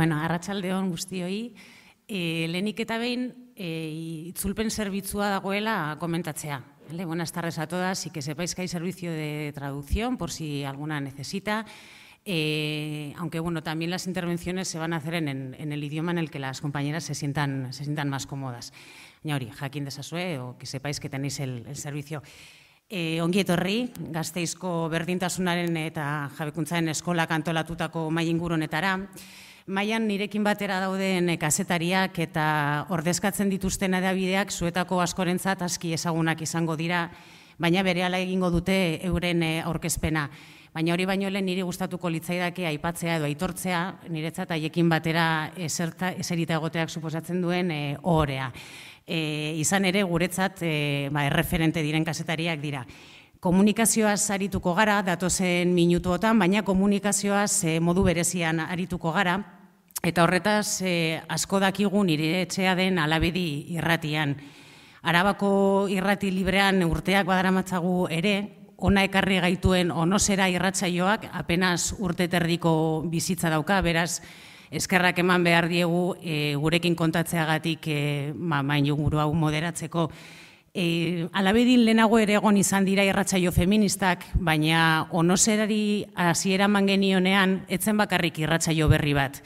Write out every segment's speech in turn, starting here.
Bueno, arratsaldeon guztioi, e, lehenik eta behin eh, itzulpen zerbitzua dagoela komentatzea. Vale, buenas tardes a todas y que sepáis que hay servicio de traducción por si alguna necesita. Eh, aunque bueno, también las intervenciones se van a hacer en, el idioma en el que las compañeras se sientan, se sientan más cómodas. Jaquín de Sasue, o que sepáis que tenéis el, el servicio. gastéis ongi etorri, gazteizko berdintasunaren eta jabekuntzaren la tuta mai ingurunetara. netarán. maian nirekin batera dauden eh, kasetariak eta ordezkatzen dituzten adabideak zuetako askorentzat aski ezagunak izango dira, baina bere egingo dute euren eh, aurkezpena. Baina hori baino lehen niri gustatuko litzaidake aipatzea edo aitortzea, niretzat aiekin batera eserita egoteak suposatzen duen eh, horea. E, izan ere guretzat e, ba, erreferente diren kasetariak dira. Komunikazioa sarituko gara datozen minutuotan, baina komunikazioa modu berezian arituko gara. Eta horretaz, eh, asko dakigu nire den alabedi irratian. Arabako irrati librean urteak badaramatzagu ere, ona ekarri gaituen onosera irratzaioak apenaz urte terdiko bizitza dauka, beraz, eskerrak eman behar diegu eh, gurekin kontatzeagatik e, ma, main juguru hau moderatzeko. E, alabedin lehenago ere egon izan dira irratzaio feministak, baina onoserari hasiera man genionean etzen bakarrik irratzaio berri bat.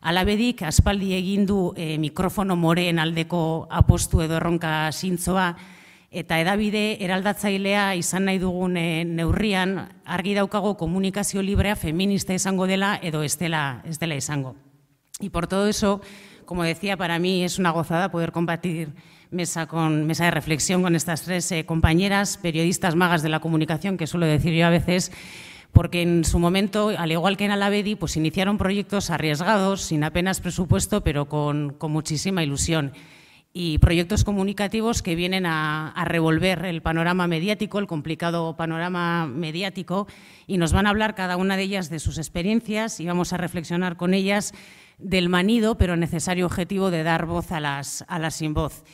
Alabedik, aspaldi egin du e, mikrofono moreen aldeko apostu edo erronka zintzoa, eta edabide eraldatzailea izan nahi dugun e, neurrian argi daukago komunikazio librea feminista izango dela edo ez dela, ez izango. Y por todo eso, como decía, para mí es una gozada poder compartir mesa con mesa de reflexión con estas tres eh, compañeras periodistas magas de la comunicación, que suelo decir yo a veces, porque en su momento, al igual que en Alavedi, pues iniciaron proyectos arriesgados, sin apenas presupuesto, pero con, muchísima ilusión. Y proyectos comunicativos que vienen a, revolver el panorama mediático, el complicado panorama mediático, y nos van a hablar cada una de ellas de sus experiencias y vamos a reflexionar con ellas del manido, pero necesario objetivo de dar voz a las, a las sin voz.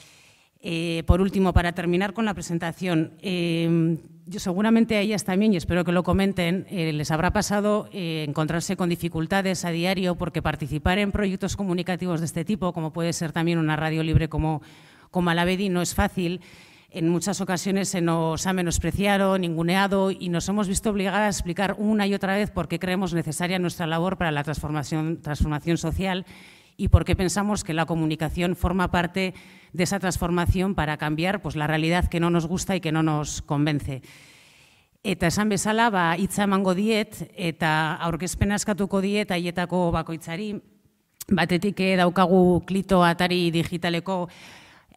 Eh, por último, para terminar con la presentación, eh, yo seguramente a ellas también, y espero que lo comenten, eh, les habrá pasado eh, encontrarse con dificultades a diario porque participar en proyectos comunicativos de este tipo, como puede ser también una radio libre como, como Alavedi, no es fácil. En muchas ocasiones se nos ha menospreciado, ninguneado y nos hemos visto obligadas a explicar una y otra vez por qué creemos necesaria nuestra labor para la transformación social y por qué pensamos que la comunicación forma parte de esa transformación para cambiar pues, la realidad que no nos gusta y que no nos convence. Eta esan bezala, ba, itza emango diet, eta aurkezpen askatuko diet, aietako bakoitzari, batetik eh, daukagu klito atari digitaleko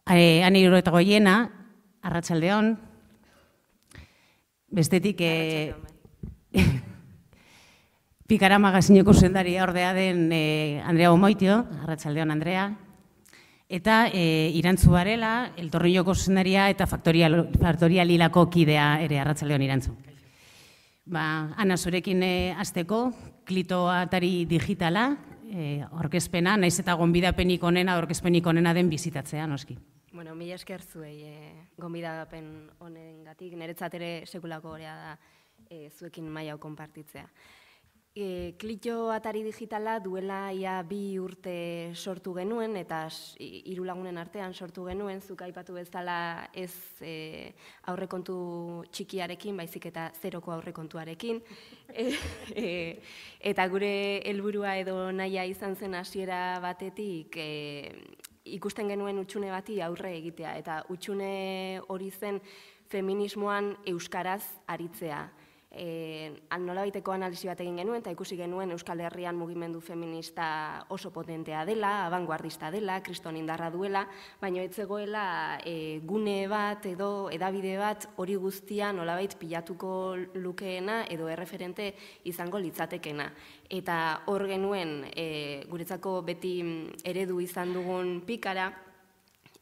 eh, e, eta hiena, arratsaldeon, bestetik... Eh, Arratxaldeon. E... Bai. Pikara magazineko sendaria ordea den e, Andrea Omoitio, arratsaldeon Andrea. Eta e, irantzu barela, el torrilloko zendaria eta faktoria, lilako kidea ere arratsaldeon irantzu. Ba, ana zurekin e, eh, azteko, klitoa atari digitala, e, orkespena, naiz eta gonbidapenik onena, orkespenik onena den bizitatzea, noski. Bueno, mila esker zuei, e, gonbidapen honen gatik, niretzat ere sekulako horea da e, zuekin maiau konpartitzea. E, atari digitala duela ia bi urte sortu genuen eta hiru lagunen artean sortu genuen zuk aipatu bezala ez e, aurrekontu txikiarekin baizik eta zeroko aurrekontuarekin e, e eta gure helburua edo naia izan zen hasiera batetik e, ikusten genuen utxune bati aurre egitea eta utxune hori zen feminismoan euskaraz aritzea e, eh, nola baiteko analizi bat egin genuen, eta ikusi genuen Euskal Herrian mugimendu feminista oso potentea dela, abanguardista dela, kriston indarra duela, baina hitzegoela e, eh, gune bat edo edabide bat hori guztia nolabait pilatuko lukeena edo erreferente izango litzatekena. Eta hor genuen eh, guretzako beti eredu izan dugun pikara,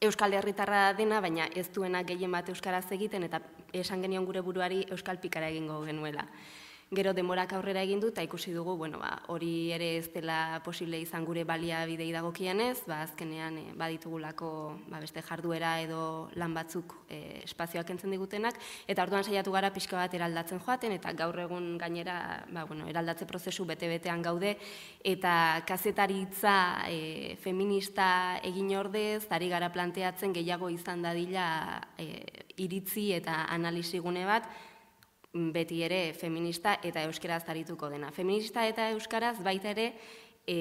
Euskal Herritarra dena, baina ez duena gehien bat Euskaraz egiten, eta esan genion gure buruari Euskal Pikara egingo genuela. Gero demorak aurrera egin du eta ikusi dugu, bueno, ba, hori ere ez dela posible izan gure baliabidei dagokienez, ba azkenean eh, baditugulako ba beste jarduera edo lan batzuk eh, espazioak entzen digutenak eta orduan saiatu gara pixka bat eraldatzen joaten eta gaur egun gainera, ba bueno, eraldatze prozesu bete betean gaude eta kazetaritza eh, feminista egin ordez tari gara planteatzen gehiago izan dadila iritzi eta analizigune bat, beti ere feminista eta euskaraz tarituko dena. Feminista eta euskaraz baita ere e,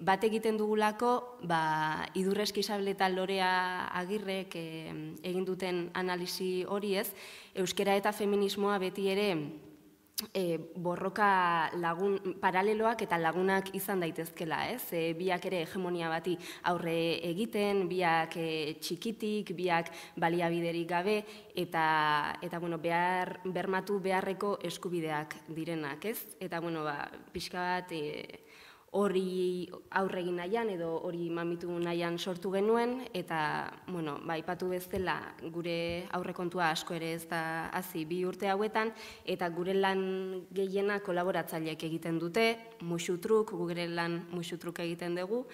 bat egiten dugulako ba, idurrezki eta lorea agirrek e, egin duten analisi hori ez, euskara eta feminismoa beti ere E, borroka lagun, paraleloak eta lagunak izan daitezkela, ez? E, biak ere hegemonia bati aurre egiten, biak e, txikitik, biak baliabiderik gabe eta eta bueno, behar bermatu beharreko eskubideak direnak, ez? Eta bueno, ba, pixka bat e, hori aurregin nahian edo hori mamitu nahian sortu genuen, eta, bueno, ba, ipatu bezala gure aurrekontua asko ere ez da hazi bi urte hauetan, eta gure lan gehiena kolaboratzaileek egiten dute, musutruk, gure lan musutruk egiten dugu,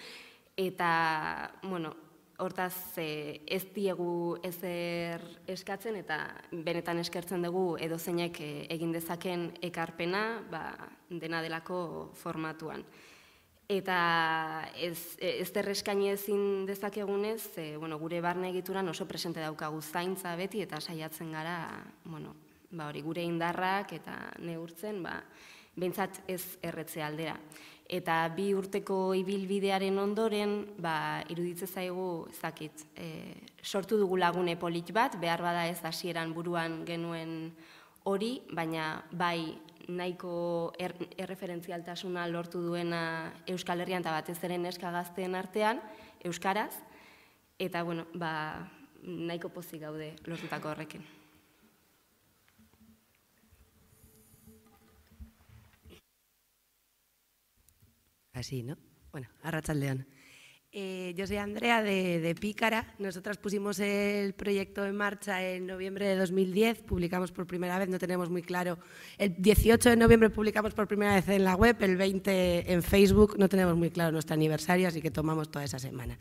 eta, bueno, hortaz e, ez diegu ezer eskatzen eta benetan eskertzen dugu edozeinek e, egin dezaken ekarpena ba, dena delako formatuan. Eta ez, ez ezin dezakegunez, e, bueno, gure barne egituran oso presente daukagu zaintza beti eta saiatzen gara, bueno, ba hori gure indarrak eta neurtzen, ba, behintzat ez erretze aldera. Eta bi urteko ibilbidearen ondoren, ba, iruditze zaigu, zakit, e, sortu dugu lagune polit bat, behar bada ez hasieran buruan genuen hori, baina bai nahiko er, erreferentzialtasuna lortu duena Euskal Herrian eta batez ere neska gazteen artean, Euskaraz, eta bueno, ba, nahiko pozik gaude lortutako horrekin. Asi, no? Bueno, arratsaldean. Eh, yo soy Andrea de, de, Pícara. Nosotras pusimos el proyecto en marcha en noviembre de 2010, publicamos por primera vez, no tenemos muy claro. El 18 de noviembre publicamos por primera vez en la web, el 20 en Facebook, no tenemos muy claro nuestro aniversario, así que tomamos toda esa semana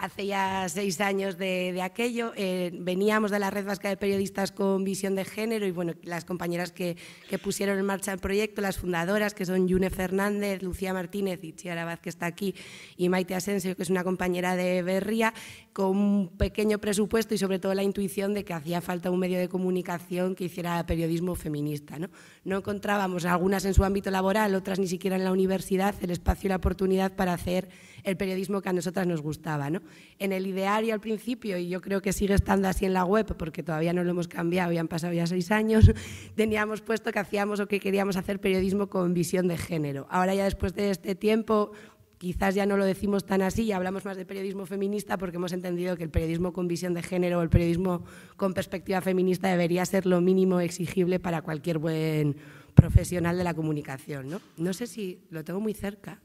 hace ya seis años de, aquello. Eh, veníamos de la Red Vasca de Periodistas con Visión de Género y bueno, las compañeras que, pusieron en marcha el proyecto, las fundadoras, que son Yune Fernández, Lucía Martínez y Chiara Vázquez que está aquí, y Maite Asensio, que es una compañera de Berría, con un pequeño presupuesto y sobre todo la intuición de que hacía falta un medio de comunicación que hiciera periodismo feminista. No, no encontrábamos, algunas en su ámbito laboral, otras ni siquiera en la universidad, el espacio y la oportunidad para hacer el periodismo que a nosotras nos gustaba. ¿no? En el ideario al principio, y yo creo que sigue estando así en la web, porque todavía no lo hemos cambiado y han pasado ya seis años, teníamos puesto que hacíamos o que queríamos hacer periodismo con visión de género. Ahora ya después de este tiempo, quizás ya no lo decimos tan así y hablamos más de periodismo feminista porque hemos entendido que el periodismo con visión de género o el periodismo con perspectiva feminista debería ser lo mínimo exigible para cualquier buen profesional de la comunicación. No, no sé si lo tengo muy cerca.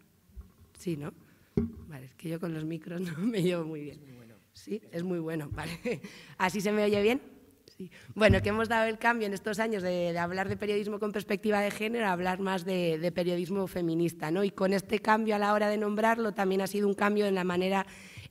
Sí, ¿no? Vale, es que yo con los micros no me llevo muy bien. Sí, es muy bueno, vale. ¿Así se me oye bien? Sí. Bueno, que hemos dado el cambio en estos años de, hablar de periodismo con perspectiva de género a hablar más de, de periodismo feminista, ¿no? Y con este cambio a la hora de nombrarlo también ha sido un cambio en la manera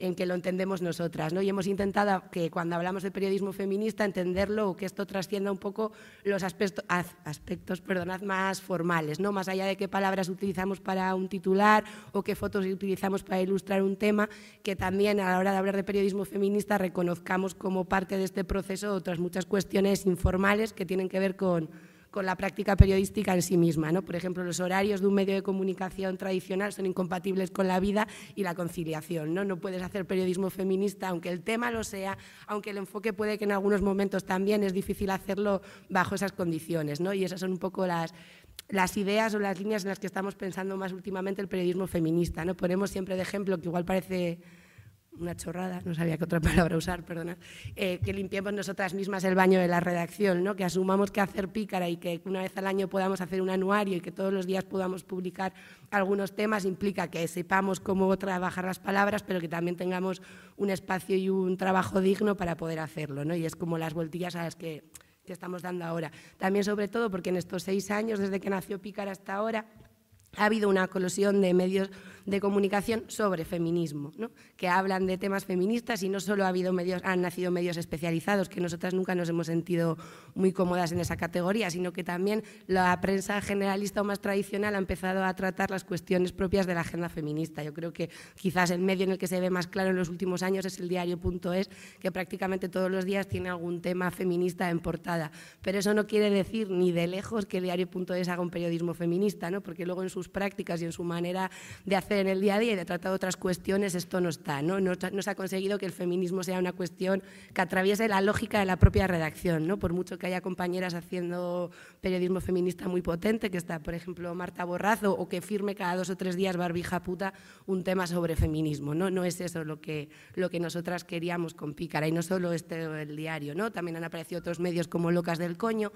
en que lo entendemos nosotras. ¿no? Y hemos intentado que cuando hablamos de periodismo feminista entenderlo o que esto trascienda un poco los aspectos, aspectos más formales, ¿no? más allá de qué palabras utilizamos para un titular o qué fotos utilizamos para ilustrar un tema, que también a la hora de hablar de periodismo feminista reconozcamos como parte de este proceso otras muchas cuestiones informales que tienen que ver con con la práctica periodística en sí misma. ¿no? Por ejemplo, los horarios de un medio de comunicación tradicional son incompatibles con la vida y la conciliación. No, no puedes hacer periodismo feminista, aunque el tema lo sea, aunque el enfoque puede que en algunos momentos también es difícil hacerlo bajo esas condiciones. ¿no? Y esas son un poco las, las ideas o las líneas en las que estamos pensando más últimamente el periodismo feminista. ¿no? Ponemos siempre de ejemplo, que igual parece una chorrada, no sabía qué otra palabra usar, perdona, eh, que limpiemos nosotras mismas el baño de la redacción, ¿no? que asumamos que hacer pícara y que una vez al año podamos hacer un anuario y que todos los días podamos publicar algunos temas implica que sepamos cómo trabajar las palabras, pero que también tengamos un espacio y un trabajo digno para poder hacerlo. ¿no? Y es como las voltillas a las que, que estamos dando ahora. También sobre todo porque en estos seis años, desde que nació Pícara hasta ahora, ha habido una colosión de medios de comunicación sobre feminismo, ¿no? que hablan de temas feministas y no solo ha habido medios, han nacido medios especializados, que nosotras nunca nos hemos sentido muy cómodas en esa categoría, sino que también la prensa generalista o más tradicional ha empezado a tratar las cuestiones propias de la agenda feminista. Yo creo que quizás el medio en el que se ve más claro en los últimos años es el diario.es, que prácticamente todos los días tiene algún tema feminista en portada. Pero eso no quiere decir ni de lejos que el diario.es haga un periodismo feminista, ¿no? porque luego en sus prácticas y en su manera de hacer en el día a día y de tratar otras cuestiones, esto no está. ¿no? No, se ha conseguido que el feminismo sea una cuestión que atraviese la lógica de la propia redacción, ¿no? por mucho que haya compañeras haciendo periodismo feminista muy potente, que está, por ejemplo, Marta Borrazo, o que firme cada dos o tres días Barbija Puta un tema sobre feminismo. No, no es eso lo que, lo que nosotras queríamos con Pícara, y no solo este el diario, ¿no? también han aparecido otros medios como Locas del Coño,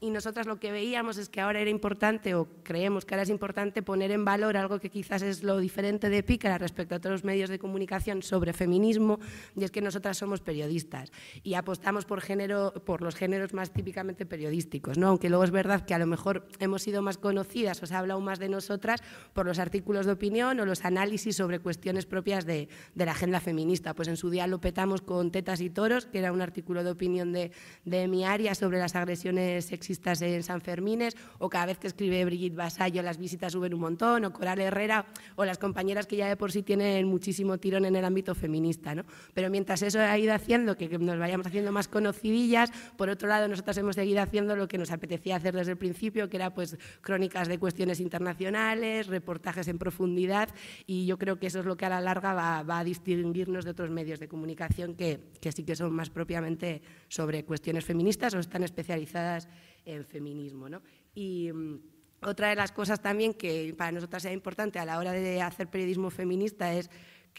y nosotras lo que veíamos es que ahora era importante, o creemos que ahora es importante, poner en valor algo que quizás es lo diferente de Pícara respecto a todos los medios de comunicación sobre feminismo, y es que nosotras somos periodistas y apostamos por, género, por los géneros más típicamente periodísticos, ¿no? aunque luego es verdad que a lo mejor hemos sido más conocidas o se ha hablado más de nosotras por los artículos de opinión o los análisis sobre cuestiones propias de, de la agenda feminista. Pues en su día lo petamos con Tetas y Toros, que era un artículo de opinión de, de mi área sobre las agresiones sexistas en San Fermines, o cada vez que escribe Brigitte Basayo las visitas suben un montón, o Coral Herrera, o las compañeras que ya de por sí tienen muchísimo tirón en el ámbito feminista. ¿no? Pero mientras eso ha ido haciendo que, nos vayamos haciendo más conocidillas, por otro lado, nosotras hemos seguido haciendo lo que nos apetecía hacer desde el principio, que era pues crónicas de cuestiones internacionales, reportajes en profundidad, y yo creo que eso es lo que a la larga va, a distinguirnos de otros medios de comunicación que, que sí que son más propiamente sobre cuestiones feministas o están especializadas en feminismo. ¿no? Y, mm, otra de las cosas también que para nosotras sea importante a la hora de hacer periodismo feminista es,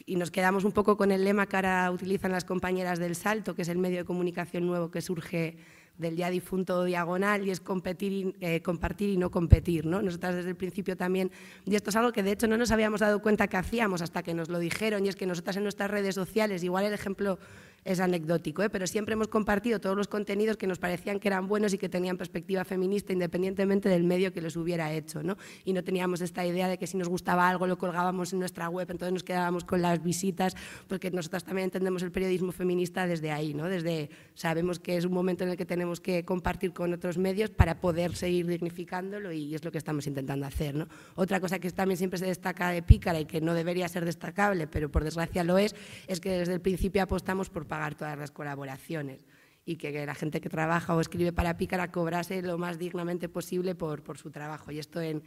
y nos quedamos un poco con el lema que ahora utilizan las compañeras del Salto, que es el medio de comunicación nuevo que surge del ya difunto diagonal y es competir, eh, compartir y no competir. ¿no? Nosotras desde el principio también, y esto es algo que de hecho no nos habíamos dado cuenta que hacíamos hasta que nos lo dijeron, y es que nosotras en nuestras redes sociales, igual el ejemplo es anecdótico, ¿eh? pero siempre hemos compartido todos los contenidos que nos parecían que eran buenos y que tenían perspectiva feminista independientemente del medio que los hubiera hecho. ¿no? Y no teníamos esta idea de que si nos gustaba algo lo colgábamos en nuestra web, entonces nos quedábamos con las visitas, porque nosotras también entendemos el periodismo feminista desde ahí, ¿no? desde sabemos que es un momento en el que tenemos que compartir con otros medios para poder seguir dignificándolo y es lo que estamos intentando hacer. ¿no? Otra cosa que también siempre se destaca de Pícara y que no debería ser destacable, pero por desgracia lo es, es que desde el principio apostamos por pagar todas las colaboraciones y que la gente que trabaja o escribe para Pícara cobrase lo más dignamente posible por, su trabajo. Y esto en,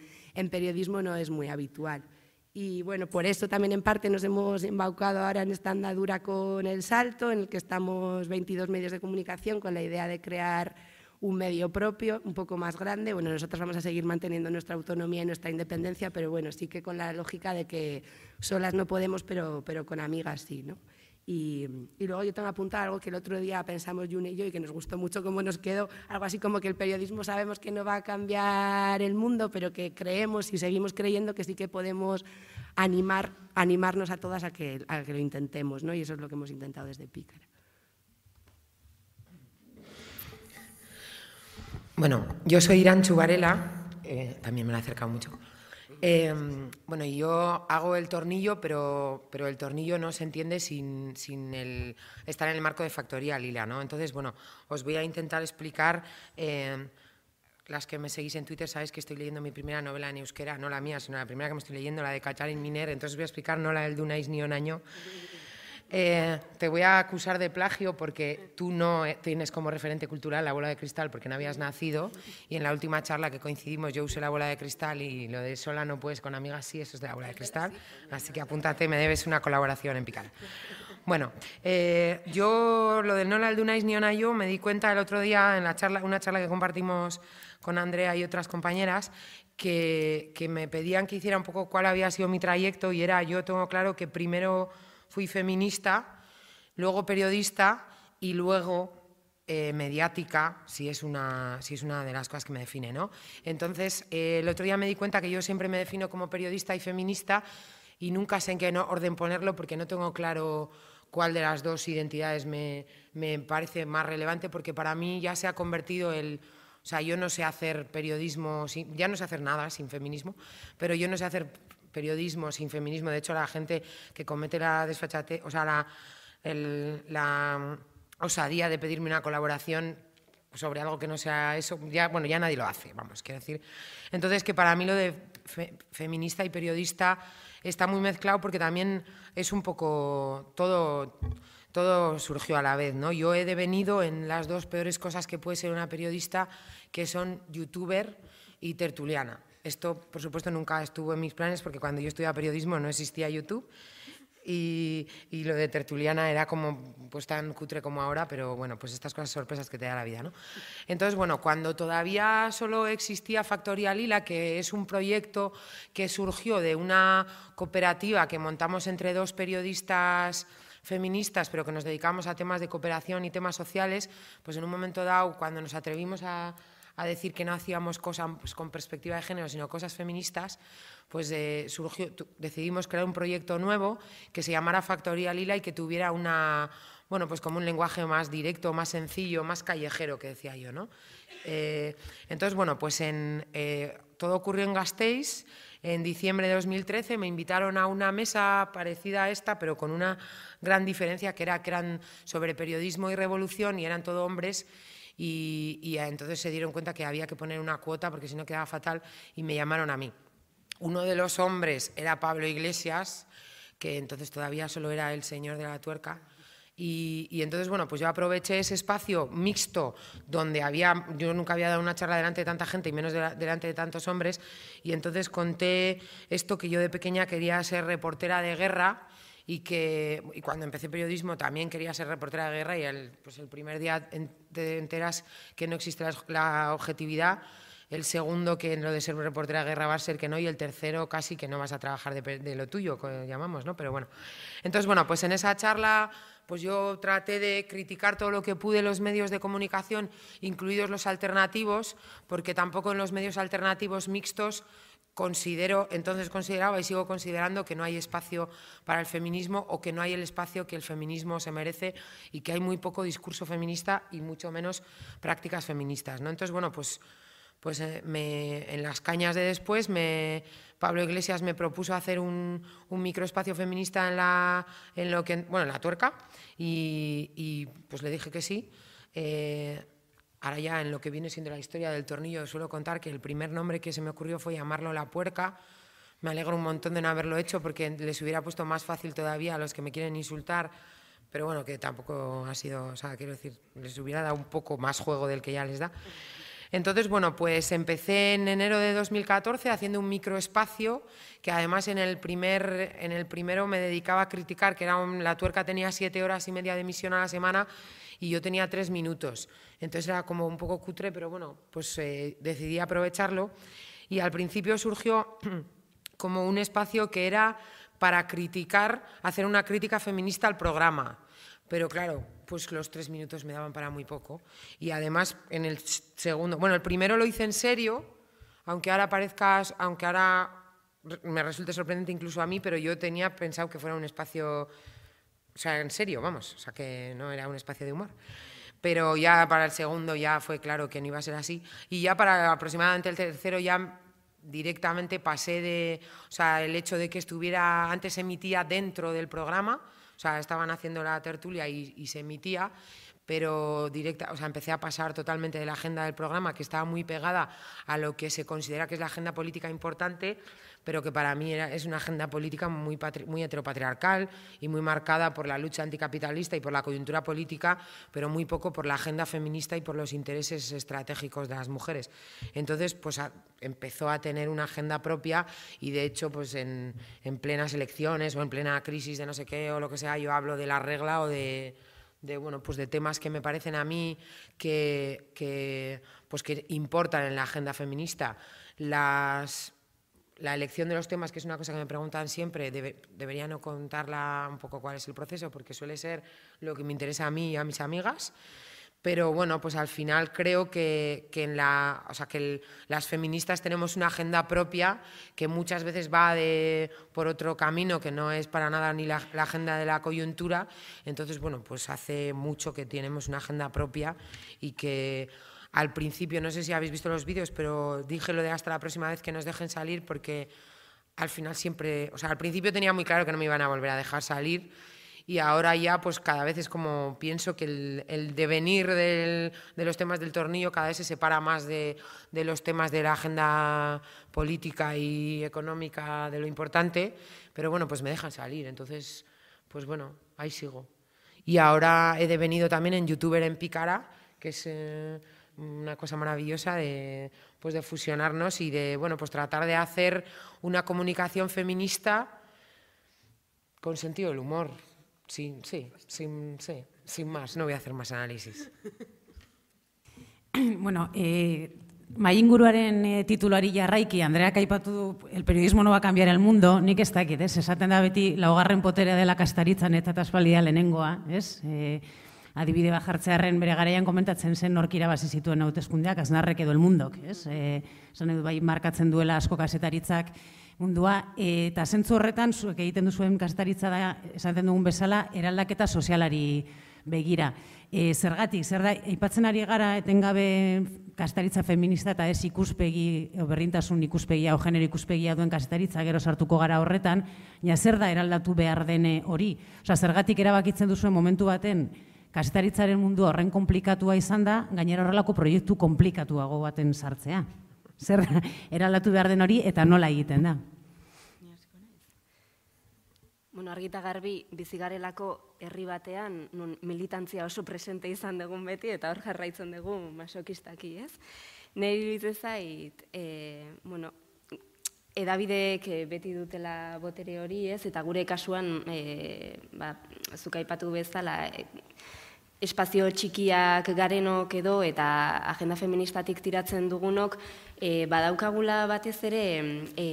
periodismo no es muy habitual. Y bueno, por eso también en parte nos hemos embaucado ahora en esta andadura con El Salto, en el que estamos 22 medios de comunicación con la idea de crear un medio propio, un poco más grande. Bueno, nosotros vamos a seguir manteniendo nuestra autonomía y nuestra independencia, pero bueno, sí que con la lógica de que solas no podemos, pero, pero con amigas sí, ¿no? Y, luego yo tengo que apuntar algo que el otro día pensamos June y yo y que nos gustó mucho cómo nos quedó, algo así como que el periodismo sabemos que no va a cambiar el mundo, pero que creemos y seguimos creyendo que sí que podemos animar, animarnos a todas a que, que lo intentemos, ¿no? Y eso es lo que hemos intentado desde Pícara. Bueno, yo soy Irán Chubarela, eh, también me lo he acercado mucho. Em, bueno, yo hago el tornillo, pero, pero el tornillo no se entiende sin, sin el, estar en el marco de factoría lila, ¿no? Entonces, bueno, os voy a intentar explicar... Em, las que me seguís en Twitter sabéis que estoy leyendo mi primera novela en euskera, no la mía, sino la primera que me estoy leyendo, la de Katharine Miner, entonces os voy a explicar no la del Dunais ni un año. Eh, te voy a acusar de plagio porque tú no eh, tienes como referente cultural la bola de cristal porque no habías nacido y en la última charla que coincidimos yo usé la bola de cristal y lo de sola no puedes con amigas sí, eso es de la bola de cristal, así que apúntate, me debes una colaboración en picada. Bueno, eh, yo lo del Nola ni Niona yo me di cuenta el otro día en la charla, una charla que compartimos con Andrea y otras compañeras, que, que me pedían que hiciera un poco cuál había sido mi trayecto y era yo tengo claro que primero fui feminista, luego periodista y luego eh, mediática, si es, una, si es una de las cosas que me define. ¿no? Entonces, eh, el otro día me di cuenta que yo siempre me defino como periodista y feminista y nunca sé en qué orden ponerlo porque no tengo claro cuál de las dos identidades me, parece más relevante porque para mí ya se ha convertido el... O sea, yo no sé hacer periodismo, ya no sé hacer nada sin feminismo, pero yo no sé hacer periodismo sin feminismo. De hecho, la gente que comete la desfachate, o sea, la, mm, osadía de pedirme una colaboración sobre algo que no sea eso, ya, bueno, ya nadie lo hace, vamos, quiero decir. Entonces, que para mí lo de feminista y periodista está muy mezclado porque también es un poco todo, todo surgió a la vez, ¿no? Yo he devenido en las dos peores cosas que puede ser una periodista, que son youtuber y tertuliana. Esto, por supuesto, nunca estuvo en mis planes porque cuando yo estudiaba periodismo no existía YouTube. Y, lo de tertuliana era como pues tan cutre como ahora, pero bueno, pues estas cosas sorpresas que te da la vida, ¿no? Entonces, bueno, cuando todavía solo existía Factoría Lila, que es un proyecto que surgió de una cooperativa que montamos entre dos periodistas feministas, pero que nos dedicamos a temas de cooperación y temas sociales, pues en un momento dado, cuando nos atrevimos a a decir que no hacíamos cosas pues, con perspectiva de género, sino cosas feministas, pues eh, surgió, decidimos crear un proyecto nuevo que se llamara Factoría Lila y que tuviera una, bueno, pues como un lenguaje más directo, más sencillo, más callejero, que decía yo, ¿no? Eh, entonces, bueno, pues en, eh, todo ocurrió en Gasteiz. En diciembre de 2013 me invitaron a una mesa parecida a esta, pero con una gran diferencia, que era que eran sobre periodismo y revolución y eran todo hombres y, entonces se dieron cuenta que había que poner una cuota porque si no quedaba fatal y me llamaron a mí. Uno de los hombres era Pablo Iglesias, que entonces todavía solo era el señor de la tuerca. Y, entonces, bueno, pues yo aproveché ese espacio mixto donde había, yo nunca había dado una charla delante de tanta gente y menos delante de tantos hombres, y entonces conté esto que yo de pequeña quería ser reportera de guerra y que y cuando empecé periodismo también quería ser reportera de guerra y el, pues el primer día te enteras que no existe la, objetividad el segundo que en lo de ser reportera de guerra va a ser que no, y el tercero casi que no vas a trabajar de, lo tuyo, llamamos, ¿no? Pero bueno, entonces, bueno, pues en esa charla pues yo traté de criticar todo lo que pude los medios de comunicación, incluidos los alternativos, porque tampoco en los medios alternativos mixtos considero, entonces consideraba y sigo considerando que no hay espacio para el feminismo o que no hay el espacio que el feminismo se merece y que hay muy poco discurso feminista y mucho menos prácticas feministas. ¿no? Entonces, bueno, pues, pues eh, me, en las cañas de después me, Pablo Iglesias me propuso hacer un, un microespacio feminista en la, en lo que, bueno, en la tuerca y, pues le dije que sí. Eh, Ahora ya en lo que viene siendo la historia del tornillo suelo contar que el primer nombre que se me ocurrió fue llamarlo La Puerca. Me alegro un montón de no haberlo hecho porque les hubiera puesto más fácil todavía a los que me quieren insultar, pero bueno, que tampoco ha sido, o sea, quiero decir, les hubiera dado un poco más juego del que ya les da. Entonces, bueno, pues empecé en enero de 2014 haciendo un microespacio que además en el, primer, en el primero me dedicaba a criticar, que era la tuerca tenía siete horas y media de emisión a la semana y yo tenía tres minutos. Entonces era como un poco cutre, pero bueno, pues eh, decidí aprovecharlo. Y al principio surgió como un espacio que era para criticar, hacer una crítica feminista al programa. Pero claro, pues los tres minutos me daban para muy poco. Y además, en el segundo, bueno, el primero lo hice en serio, aunque ahora parezcas, aunque ahora me resulte sorprendente incluso a mí, pero yo tenía pensado que fuera un espacio, o sea, en serio, vamos, o sea, que no era un espacio de humor. Pero ya para el segundo ya fue claro que no iba a ser así. Y ya para aproximadamente el tercero ya directamente pasé de, o sea, el hecho de que estuviera, antes emitía dentro del programa o sea, estaban haciendo la tertulia y, se emitía, pero directa, o sea, empecé a pasar totalmente de la agenda del programa, que estaba muy pegada a lo que se considera que es la agenda política importante, pero que para mí era, es una agenda política muy, muy heteropatriarcal y muy marcada por la lucha anticapitalista y por la coyuntura política, pero muy poco por la agenda feminista y por los intereses estratégicos de las mujeres. Entonces, pues empezó a tener una agenda propia y de hecho, pues en, en plenas elecciones o en plena crisis de no sé qué o lo que sea, yo hablo de la regla o de de, bueno, pues de temas que me parecen a mí que, que, pues que importan en la agenda feminista. Las, la elección de los temas, que es una cosa que me preguntan siempre, debería no contarla un poco cuál es el proceso, porque suele ser lo que me interesa a mí y a mis amigas. Pero bueno, pues al final creo que, en la, sea, que las feministas tenemos una agenda propia que muchas veces va de, por otro camino que no es para nada ni la agenda de la coyuntura. Entonces, bueno, pues hace mucho que tenemos una agenda propia y que al principio, no sé si habéis visto los vídeos, pero dije lo de hasta la próxima vez que nos dejen salir porque al final siempre, o sea, al principio tenía muy claro que no me iban a volver a dejar salir y ahora ya pues cada vez es como pienso que el, devenir de los temas del tornillo cada vez se separa más de, los temas de la agenda política y económica de lo importante, pero bueno, pues me dejan salir, entonces pues bueno, ahí sigo. Y ahora he devenido también en youtuber en Picara, que es... Eh, una cosa maravillosa de, pues de fusionarnos y de bueno, pues tratar de hacer una comunicación feminista con sentido del humor. Sí, sí, sin, sí, más, no voy a hacer más análisis. Bueno, eh, Mainguruaren eh, titularilla, Raiki, Andrea Andrea el periodismo no va a cambiar el mundo, ni que está aquí Esaten da beti laugarren poterea dela kastaritzan eta taspaldia lehenengoa, es adibide jartzearen bere garaian komentatzen zen nork irabazi zituen hauteskundeak aznarrek edo el mundok, ez? E, bai markatzen duela asko kasetaritzak mundua eta sentzu horretan zuek egiten duzuen kasetaritza da esaten dugun bezala eraldaketa sozialari begira. E, zergatik, zer da aipatzen ari gara etengabe kasetaritza feminista eta ez ikuspegi berrintasun ikuspegia o genero ikuspegia duen kasetaritza gero sartuko gara horretan, ja zer da eraldatu behar dene hori? zergatik erabakitzen duzuen momentu baten kasetaritzaren mundu horren komplikatua izan da, gainera horrelako proiektu komplikatua baten sartzea. Zer, eralatu behar den hori eta nola egiten da? Bueno, argita garbi, bizigarelako herri batean, nun militantzia oso presente izan dugun beti, eta hor jarraitzen dugu masokistaki, ez? Nei bizu zait, e, bueno, edabideek e, beti dutela botere hori, ez? Eta gure kasuan, e, ba, zuka bezala, e, espazio txikiak garenok edo eta agenda feministatik tiratzen dugunok, eh, badaukagula batez ere e,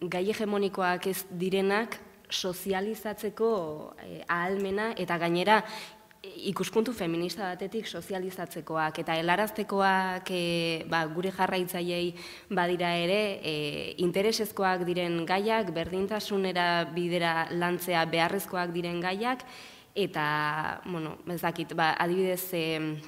gai hegemonikoak ez direnak sozializatzeko eh, ahalmena eta gainera ikuskuntu feminista batetik sozializatzekoak eta elaraztekoak ba, gure jarraitzailei badira ere e, interesezkoak diren gaiak berdintasunera bidera lantzea beharrezkoak diren gaiak eta, bueno, ez dakit, ba, adibidez, e,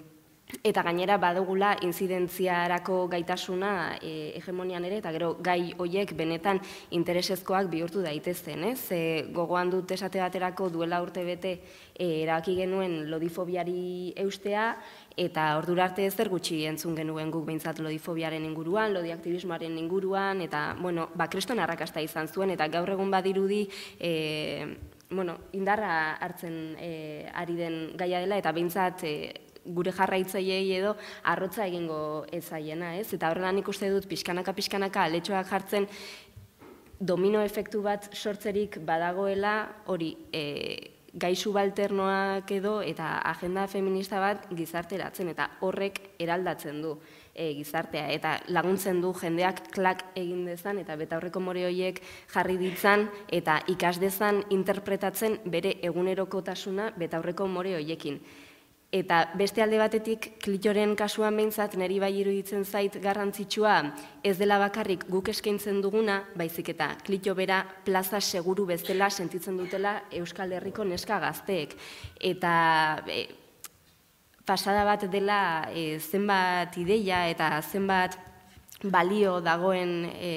eta gainera badogula inzidentziarako gaitasuna e, hegemonian ere, eta gero gai hoiek benetan interesezkoak bihurtu daitezen, ez? E, gogoan dut esate baterako duela urte bete e, genuen lodifobiari eustea, eta ordura arte ez zer gutxi entzun genuen guk behintzat lodifobiaren inguruan, lodiaktivismoaren inguruan, eta, bueno, ba, kreston narrakasta izan zuen, eta gaur egun badirudi, e, bueno, indarra hartzen e, ari den gaia dela eta behintzat e, gure jarraitzaileei edo arrotza egingo ezaiena, ez? Eta horrela nik uste dut pixkanaka pixkanaka aletxoak hartzen domino efektu bat sortzerik badagoela hori e, subalternoak balternoak edo eta agenda feminista bat gizarteratzen eta horrek eraldatzen du e, gizartea eta laguntzen du jendeak klak egin dezan eta betaurreko more jarri ditzan eta ikas dezan interpretatzen bere egunerokotasuna betaurreko more hoiekin. Eta beste alde batetik klitoren kasuan behintzat neri bai iruditzen zait garrantzitsua ez dela bakarrik guk eskaintzen duguna, baizik eta klito bera plaza seguru bezala sentitzen dutela Euskal Herriko neska gazteek. Eta e, pasada bat dela eh, zenbat ideia eta zenbat balio dagoen e,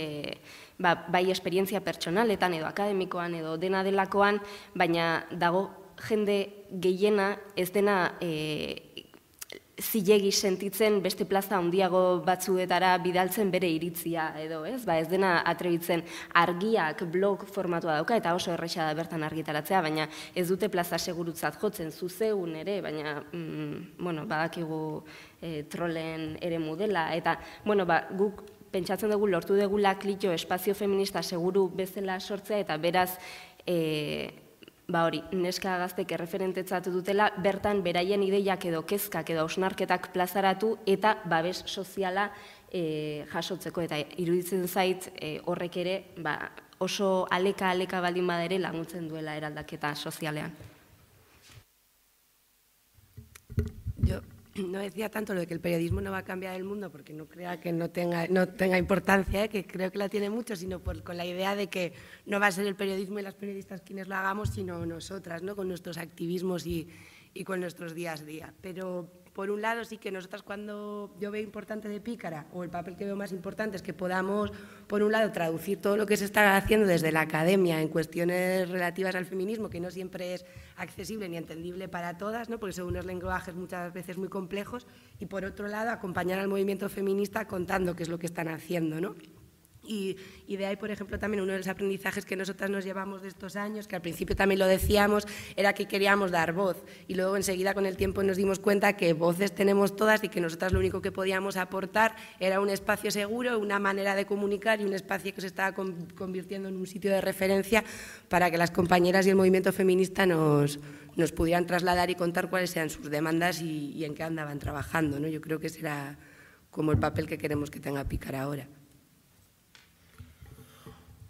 ba, bai esperientzia pertsonaletan edo akademikoan edo dena delakoan, baina dago jende gehiena ez dena e, zilegi sentitzen beste plaza handiago batzuetara bidaltzen bere iritzia edo ez, ba ez dena atrebitzen argiak blog formatua dauka eta oso erresa da bertan argitaratzea, baina ez dute plaza segurutzat jotzen zuzeun ere, baina mm, bueno, badakigu e, trolen ere modela eta bueno, ba, guk pentsatzen dugu lortu dugu laklito espazio feminista seguru bezala sortzea eta beraz e, ba hori, neska gaztek erreferentetzatu dutela bertan beraien ideiak edo kezkak edo osnarketak plazaratu eta babes soziala e, jasotzeko eta iruditzen zait e, horrek ere, ba, oso aleka aleka baldin badere langutzen duela eraldaketa sozialean. Jo no decía tanto lo de que el periodismo no va a cambiar el mundo, porque no crea que no tenga, no tenga importancia, ¿eh? que creo que la tiene mucho, sino con la idea de que no va a ser el periodismo y las periodistas quienes lo hagamos, sino nosotras, ¿no? con nuestros activismos y, y con nuestros días a día. Pero por un lado sí que nosotras cuando yo veo importante de Pícara, o el papel que veo más importante es que podamos, por un lado, traducir todo lo que se está haciendo desde la academia en cuestiones relativas al feminismo, que no siempre es accesible ni entendible para todas, ¿no? porque son unos lenguajes muchas veces muy complejos, y por otro lado acompañar al movimiento feminista contando qué es lo que están haciendo. ¿no? Y, de ahí, por ejemplo, también uno de los aprendizajes que nosotras nos llevamos de estos años, que al principio también lo decíamos, era que queríamos dar voz. Y luego enseguida con el tiempo nos dimos cuenta que voces tenemos todas y que nosotras lo único que podíamos aportar era un espacio seguro, una manera de comunicar y un espacio que se estaba convirtiendo en un sitio de referencia para que las compañeras y el movimiento feminista nos, pudieran trasladar y contar cuáles eran sus demandas y, en qué andaban trabajando. ¿no? Yo creo que será como el papel que queremos que tenga Picar ahora.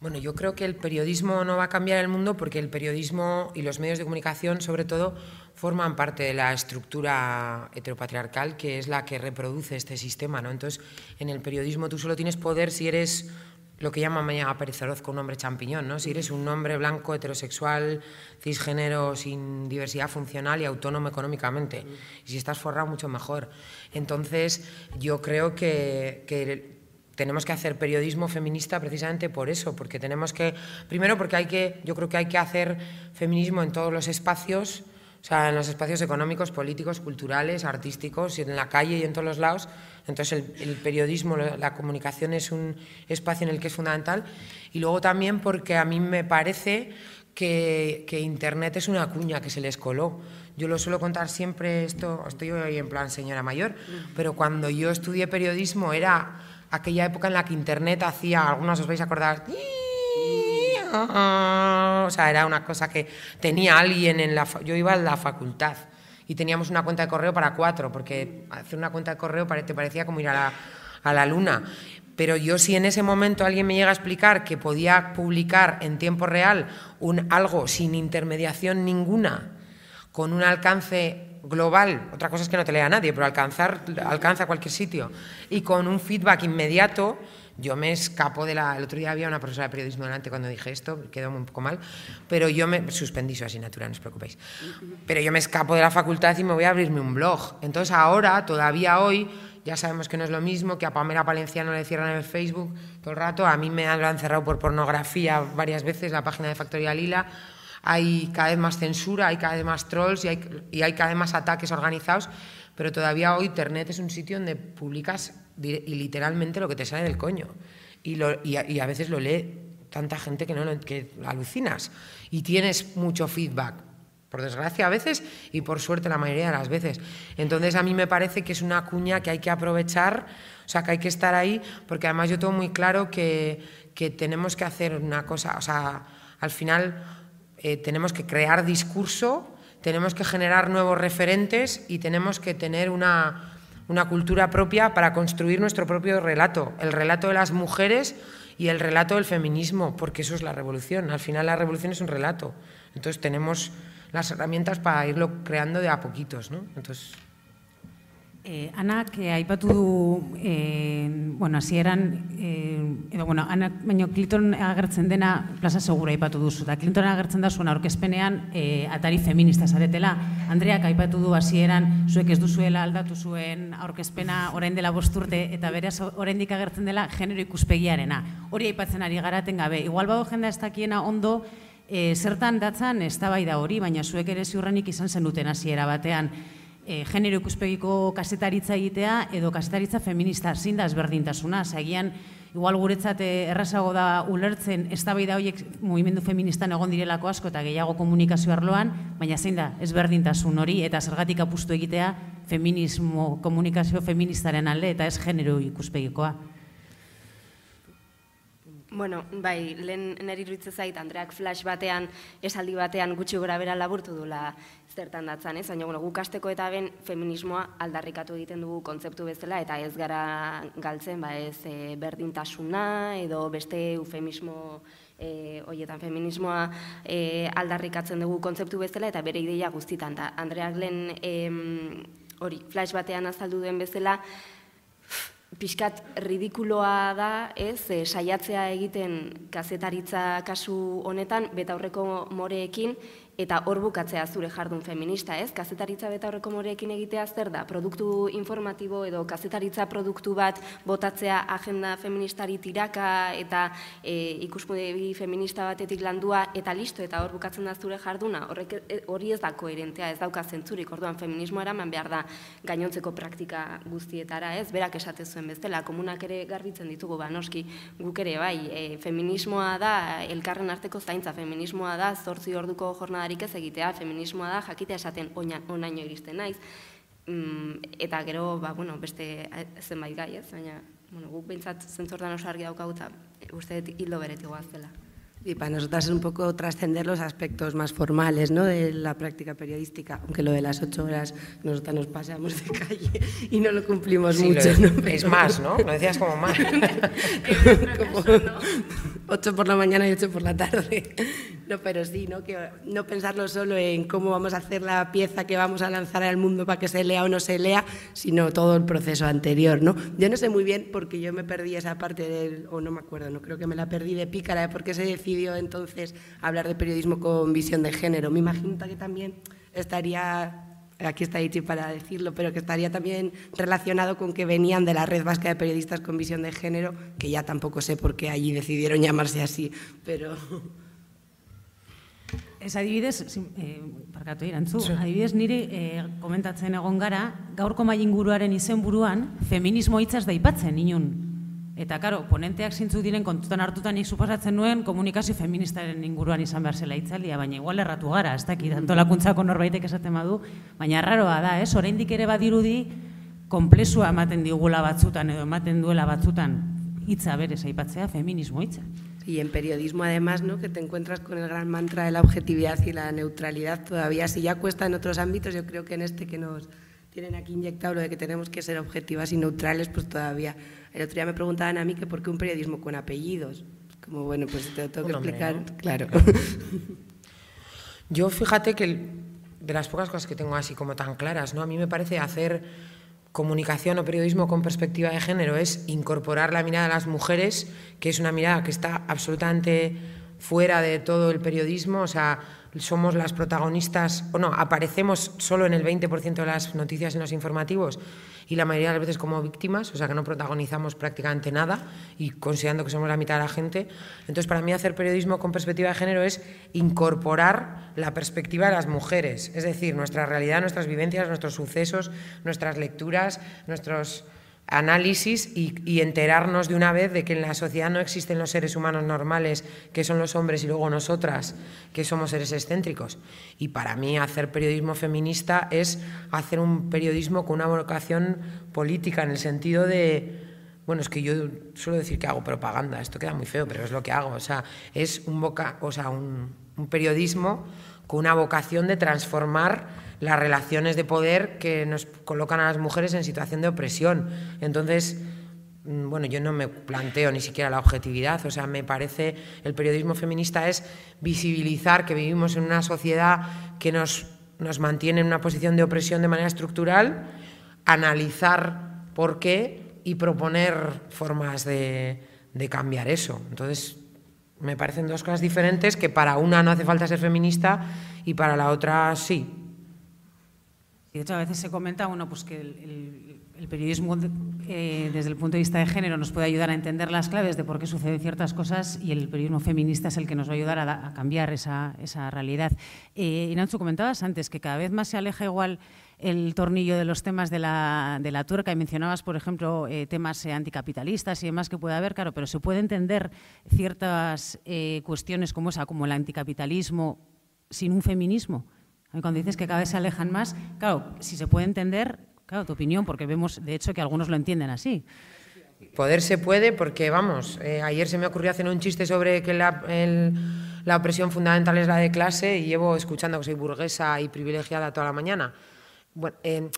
Bueno, yo creo que el periodismo no va a cambiar el mundo porque el periodismo y los medios de comunicación, sobre todo, forman parte de la estructura heteropatriarcal que es la que reproduce este sistema. ¿no? Entonces, en el periodismo tú solo tienes poder si eres lo que llama mañana Pérez Orozco un hombre champiñón, ¿no? Si eres un hombre blanco, heterosexual, cisgénero, sin diversidad funcional y autónomo económicamente. Y si estás forrado, mucho mejor. Entonces, yo creo que, que tenemos que hacer periodismo feminista precisamente por eso, porque tenemos que, primero porque hay que, yo creo que hay que hacer feminismo en todos los espacios, o sea, en los espacios económicos, políticos, culturales, artísticos, en la calle y en todos los lados. Entonces, el, el, periodismo, la comunicación es un espacio en el que es fundamental. Y luego también porque a mí me parece que, que Internet es una cuña que se les coló. Yo lo suelo contar siempre esto, estoy hoy en plan señora mayor, mm. pero cuando yo estudié periodismo era aquella época en la que Internet hacía, algunos os vais a acordar, o sea, era una cosa que tenía alguien en la... Yo iba a la facultad y teníamos una cuenta de correo para cuatro, porque hacer una cuenta de correo te parecía como ir a la, luna. Pero yo si en ese momento alguien me llega a explicar que podía publicar en tiempo real un, algo sin intermediación ninguna, con un alcance global, otra cosa es que no te lea nadie, pero alcanzar, alcanza cualquier sitio, y con un feedback inmediato, yo me escapo de la... El otro día había una profesora de periodismo delante cuando dije esto, quedó un poco mal, pero yo me... Suspendí su asignatura, no os preocupéis. Pero yo me escapo de la facultad y me voy a abrirme un blog. Entonces ahora, todavía hoy, ya sabemos que no es lo mismo, que a Pamela Palenciano le cierran el Facebook todo el rato, a mí me han cerrado por pornografía varias veces, la página de Factoría Lila, hay cada vez más censura, hay cada vez más trolls y hay, cada vez más ataques organizados, pero todavía hoy Internet es un sitio donde publicas y literalmente lo que te sale del coño. Y, a, veces lo lee tanta gente que, no que alucinas y tienes mucho feedback. Por desgracia a veces y por suerte la mayoría de las veces. Entonces a mí me parece que es una cuña que hay que aprovechar, o sea, que hay que estar ahí, porque además yo tengo muy claro que, que tenemos que hacer una cosa, o sea, al final eh, tenemos que crear discurso, tenemos que generar nuevos referentes y tenemos que tener una, cultura propia para construir nuestro propio relato, el relato de las mujeres y el relato del feminismo, porque eso es la revolución. Al final la revolución es un relato. Entonces tenemos las herramientas para irlo creando de a poquitos. ¿no? Entonces, Eh, Ana, anak, aipatu du, eh, bueno, eh, edo, bueno, Ana, baino, Clinton agertzen dena, plaza segura aipatu duzu, da Clinton agertzen da zuen aurkezpenean eh, atari feminista zaretela. Andreak aipatu du hasieran zuek ez duzuela aldatu zuen aurkezpena orain dela bosturte, eta beraz oraindik agertzen dela genero ikuspegiarena. Hori aipatzen ari garaten gabe, igual bago jendea ez dakiena ondo, zertan datzan ez da hori, baina zuek ere ziurrenik izan zenuten hasiera batean e, genero ikuspegiko kasetaritza egitea edo kasetaritza feminista zein da ezberdintasuna, zagian igual guretzat eh, errazago da ulertzen eztabaida horiek mugimendu feministan egon direlako asko eta gehiago komunikazio arloan, baina zein da ezberdintasun hori eta zergatik apustu egitea feminismo komunikazio feministaren alde eta ez genero ikuspegikoa. Bueno, bai, lehen nire zait, Andreak flash batean, esaldi batean gutxi gora bera laburtu dula zertan datzan, ez? Zaino, bueno, guk asteko eta ben feminismoa aldarrikatu egiten dugu kontzeptu bezala, eta ez gara galtzen, ba ez e, berdintasuna, edo beste eufemismo e, oietan feminismoa e, aldarrikatzen dugu kontzeptu bezala, eta bere ideia guztitan. Da, Andreak lehen hori, e, flash batean azaldu duen bezala, pixkat ridikuloa da, ez, e, saiatzea egiten kazetaritza kasu honetan, betaurreko moreekin, eta hor bukatzea zure jardun feminista, ez? Kazetaritza beta horreko moreekin egitea zer da? Produktu informatibo edo kazetaritza produktu bat botatzea agenda feministari tiraka eta e, bi feminista batetik landua eta listo eta hor bukatzen da zure jarduna. Horrek e, hori ez da koherentea, ez dauka zentzurik. Orduan feminismoa eraman behar da gainontzeko praktika guztietara, ez? Berak esate zuen bestela, komunak ere garbitzen ditugu ba noski guk ere bai, e, feminismoa da elkarren arteko zaintza, feminismoa da 8 orduko jornada barik ez egitea, feminismoa da, jakitea esaten onaino iristen naiz, mm, eta gero, ba, bueno, beste eh, zenbait gai, ez, baina, bueno, guk behintzat zentzortan oso argi daukagu eta uste hildo beretik goazela. Y para nosotras es un poco trascender los aspectos más formales ¿no? de la práctica periodística, aunque lo de las ocho horas nosotras nos pasamos de calle y no lo cumplimos sí, mucho. ¿no? Es más, ¿no? Lo decías como más. como, ocho por la mañana y ocho por la tarde. No, pero sí, ¿no? no pensarlo solo en cómo vamos a hacer la pieza que vamos a lanzar al mundo para que se lea o no se lea, sino todo el proceso anterior, ¿no? Yo no sé muy bien porque yo me perdí esa parte del, o no me acuerdo, no creo que me la perdí de pícara, ¿eh? porque por qué se decidió entonces hablar de periodismo con visión de género. Me imagino que también estaría aquí está Ichi para decirlo, pero que estaría también relacionado con que venían de la Red Vasca de Periodistas con Visión de Género, que ya tampoco sé por qué allí decidieron llamarse así, pero... Ez adibidez, e, parkatu irantzu, sí. adibidez niri e, komentatzen egon gara, gaurko inguruaren guruaren izen buruan, feminismo hitzaz daipatzen inun. Eta, karo, ponenteak zintzu diren kontutan hartutan nik suposatzen nuen komunikazio feministaren inguruan izan behar zela itzalia, baina igual erratu gara, ez dakit, antolakuntzako norbaitek esaten badu, baina raroa da, ez, oraindik ere badirudi, komplezua ematen digula batzutan edo ematen duela batzutan hitza berez aipatzea feminismo hitza. Y en periodismo, además, ¿no? que te encuentras con el gran mantra de la objetividad y la neutralidad todavía. Si ya cuesta en otros ámbitos, yo creo que en este que nos tienen aquí inyectado lo de que tenemos que ser objetivas y neutrales, pues todavía. El otro día me preguntaban a mí que por qué un periodismo con apellidos. Como, bueno, pues te lo tengo que explicar. claro. Yo fíjate que de las pocas cosas que tengo así como tan claras, ¿no? A mí me parece hacer comunicación o periodismo con perspectiva de género es incorporar la mirada de las mujeres, que es una mirada que está absolutamente fuera de todo el periodismo, o sea, somos las protagonistas, o no, aparecemos solo en el 20% de las noticias en los informativos y la mayoría de las veces como víctimas, o sea que no protagonizamos prácticamente nada y considerando que somos la mitad de la gente. Entonces, para mí hacer periodismo con perspectiva de género es incorporar la perspectiva de las mujeres, es decir, nuestra realidad, nuestras vivencias, nuestros sucesos, nuestras lecturas, nuestros análisis y, enterarnos de una vez de que en la sociedad no existen los seres humanos normales, que son los hombres, y luego nosotras, que somos seres excéntricos. Y para mí hacer periodismo feminista es hacer un periodismo con una vocación política, en el sentido de... Bueno, es que yo suelo decir que hago propaganda, esto queda muy feo, pero es lo que hago. O sea, es un, o sea, un periodismo con una vocación de transformar las relaciones de poder que nos colocan a las mujeres en situación de opresión. Entonces, mm, bueno, yo no me planteo ni siquiera la objetividad, o sea, me parece el periodismo feminista es visibilizar que vivimos en una sociedad que nos, nos mantiene en una posición de opresión de manera estructural, analizar por qué y proponer formas de, de cambiar eso. Entonces, me parecen dos cosas diferentes que para una no hace falta ser feminista y para la otra sí. Y de hecho, a veces se comenta, uno pues que el, periodismo eh, desde el punto de vista de género nos puede ayudar a entender las claves de por qué suceden ciertas cosas y el periodismo feminista es el que nos va a ayudar a, cambiar esa, esa realidad. Eh, y comentabas antes que cada vez más se aleja igual el tornillo de los temas de la, de la y mencionabas, por ejemplo, eh, temas eh, anticapitalistas y demás que puede haber, claro, pero se puede entender ciertas cuestiones como esa, como el anticapitalismo, sin un feminismo. Cuando dices que cada vez se alejan más, claro, si se puede entender, claro, tu opinión, porque vemos de hecho que algunos lo entienden así. Poder se puede porque, vamos, eh, ayer se me ocurrió hacer un chiste sobre que la, opresión fundamental es la de clase y llevo escuchando que soy burguesa y privilegiada toda la mañana. Bueno, eh,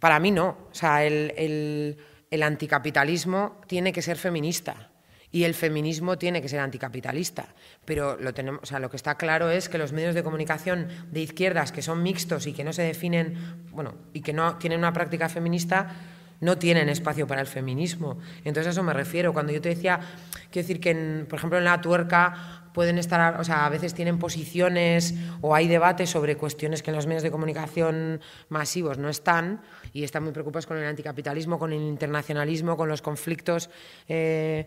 para mí no. O sea, el, el anticapitalismo tiene que ser feminista y el feminismo tiene que ser anticapitalista pero lo tenemos, lo que está claro es que los medios de comunicación de izquierdas que son mixtos y que no se definen, bueno, y que no tienen una práctica feminista no tienen espacio para el feminismo. Entonces a eso me refiero cuando yo te decía, quiero decir que por ejemplo en la tuerca pueden estar, o sea, a veces tienen posiciones o hay debates sobre cuestiones que en los medios de comunicación masivos no están y están muy preocupados con el anticapitalismo, con el internacionalismo, con los conflictos eh,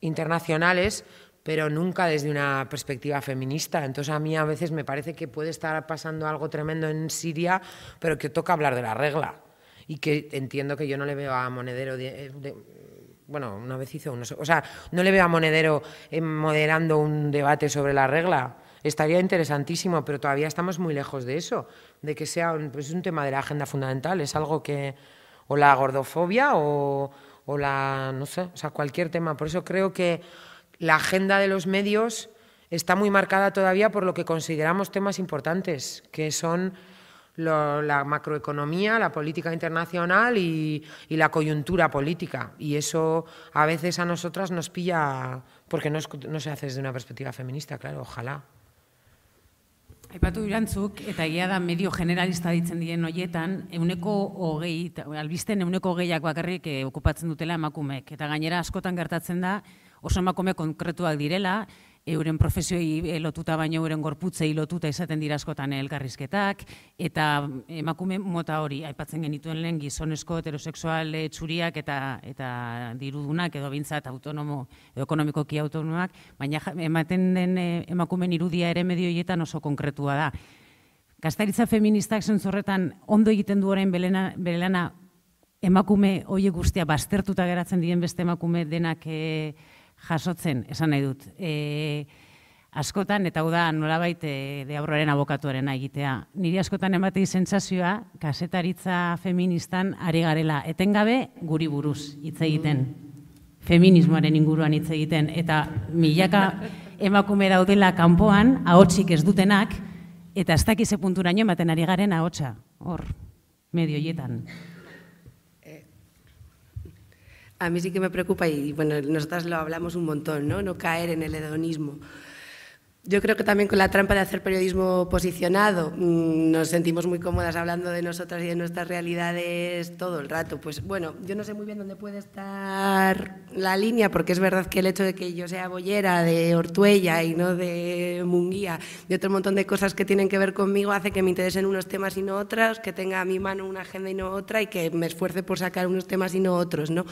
internacionales, pero nunca desde una perspectiva feminista. Entonces a mí a veces me parece que puede estar pasando algo tremendo en Siria, pero que toca hablar de la regla. Y que entiendo que yo no le veo a Monedero eh, bueno, una vez hizo o sea, no le veo a Monedero eh, moderando un debate sobre la regla. Estaría interesantísimo, pero todavía estamos muy lejos de eso, de que sea un, pues un tema de la agenda fundamental, es algo que o la gordofobia o, o la, no sé, o sea, cualquier tema. Por eso creo que la agenda de los medios está muy marcada todavía por lo que consideramos temas importantes, que son la macroeconomía, la política internacional y, la coyuntura política. Y eso a veces a nosotras nos pilla, porque no, se hace desde una perspectiva feminista, claro, ojalá. Aipatu irantzuk, eta egia da medio generalista ditzen diren hoietan, euneko hogei, albisten euneko hogeiak bakarrik eh, okupatzen dutela emakumek. Eta gainera askotan gertatzen da, oso emakume konkretuak direla, euren profesioi lotuta baino euren gorputzei lotuta izaten dira askotan elkarrizketak, eta emakume mota hori, aipatzen genituen lehen gizonezko heteroseksual eh, txuriak eta, eta dirudunak edo bintzat autonomo, edo ekonomiko kia autonomoak, baina ematen den eh, emakumen irudia ere medioietan oso konkretua da. Kastaritza feministak zentzorretan ondo egiten du orain belena, belena emakume hoiek guztia baztertuta geratzen dien beste emakume denak e, jasotzen, esan nahi dut. E, askotan, eta hau da nolabait e, de aurroren abokatuaren egitea. Niri askotan ematei sentsazioa kasetaritza feministan ari garela. Etengabe, guri buruz hitz egiten. Feminismoaren inguruan hitz egiten. Eta milaka emakume daudela kanpoan, ahotsik ez dutenak, eta ez dakize punturaino ematen ari garen ahotsa. Hor, medioietan. a mí sí que me preocupa y bueno, nosotras lo hablamos un montón, ¿no? No caer en el hedonismo. Yo creo que también con la trampa de hacer periodismo posicionado mm, nos sentimos muy cómodas hablando de nosotras y de nuestras realidades todo el rato. Pues bueno, yo no sé muy bien dónde puede estar la línea, porque es verdad que el hecho de que yo sea bollera de Ortuella y no de Munguía y otro montón de cosas que tienen que ver conmigo hace que me interesen unos temas y no otros, que tenga a mi mano una agenda y no otra y que me esfuerce por sacar unos temas y no otros, ¿no?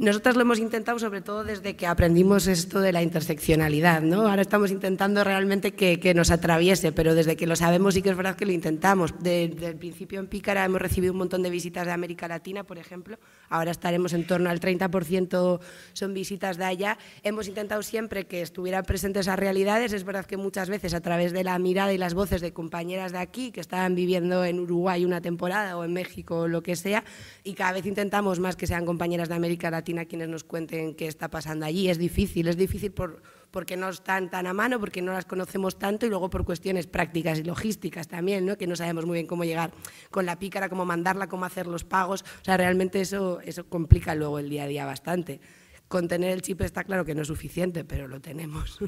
Nosotras lo hemos intentado sobre todo desde que aprendimos esto de la interseccionalidad, ¿no? Ahora estamos intentando realmente que, que nos atraviese, pero desde que lo sabemos sí que es verdad que lo intentamos. Desde el principio en Pícara hemos recibido un montón de visitas de América Latina, por ejemplo, ahora estaremos en torno al 30% son visitas de allá. Hemos intentado siempre que estuvieran presentes esas realidades, es verdad que muchas veces a través de la mirada y las voces de compañeras de aquí que estaban viviendo en Uruguay una temporada o en México o lo que sea, y cada vez intentamos más que sean compañeras de América Latina a quienes nos cuenten qué está pasando allí. Es difícil, es difícil por, porque no están tan a mano, porque no las conocemos tanto y luego por cuestiones prácticas y logísticas también, ¿no? que no sabemos muy bien cómo llegar con la pícara, cómo mandarla, cómo hacer los pagos. O sea, realmente eso, eso complica luego el día a día bastante. Con tener el chip está claro que no es suficiente, pero lo tenemos.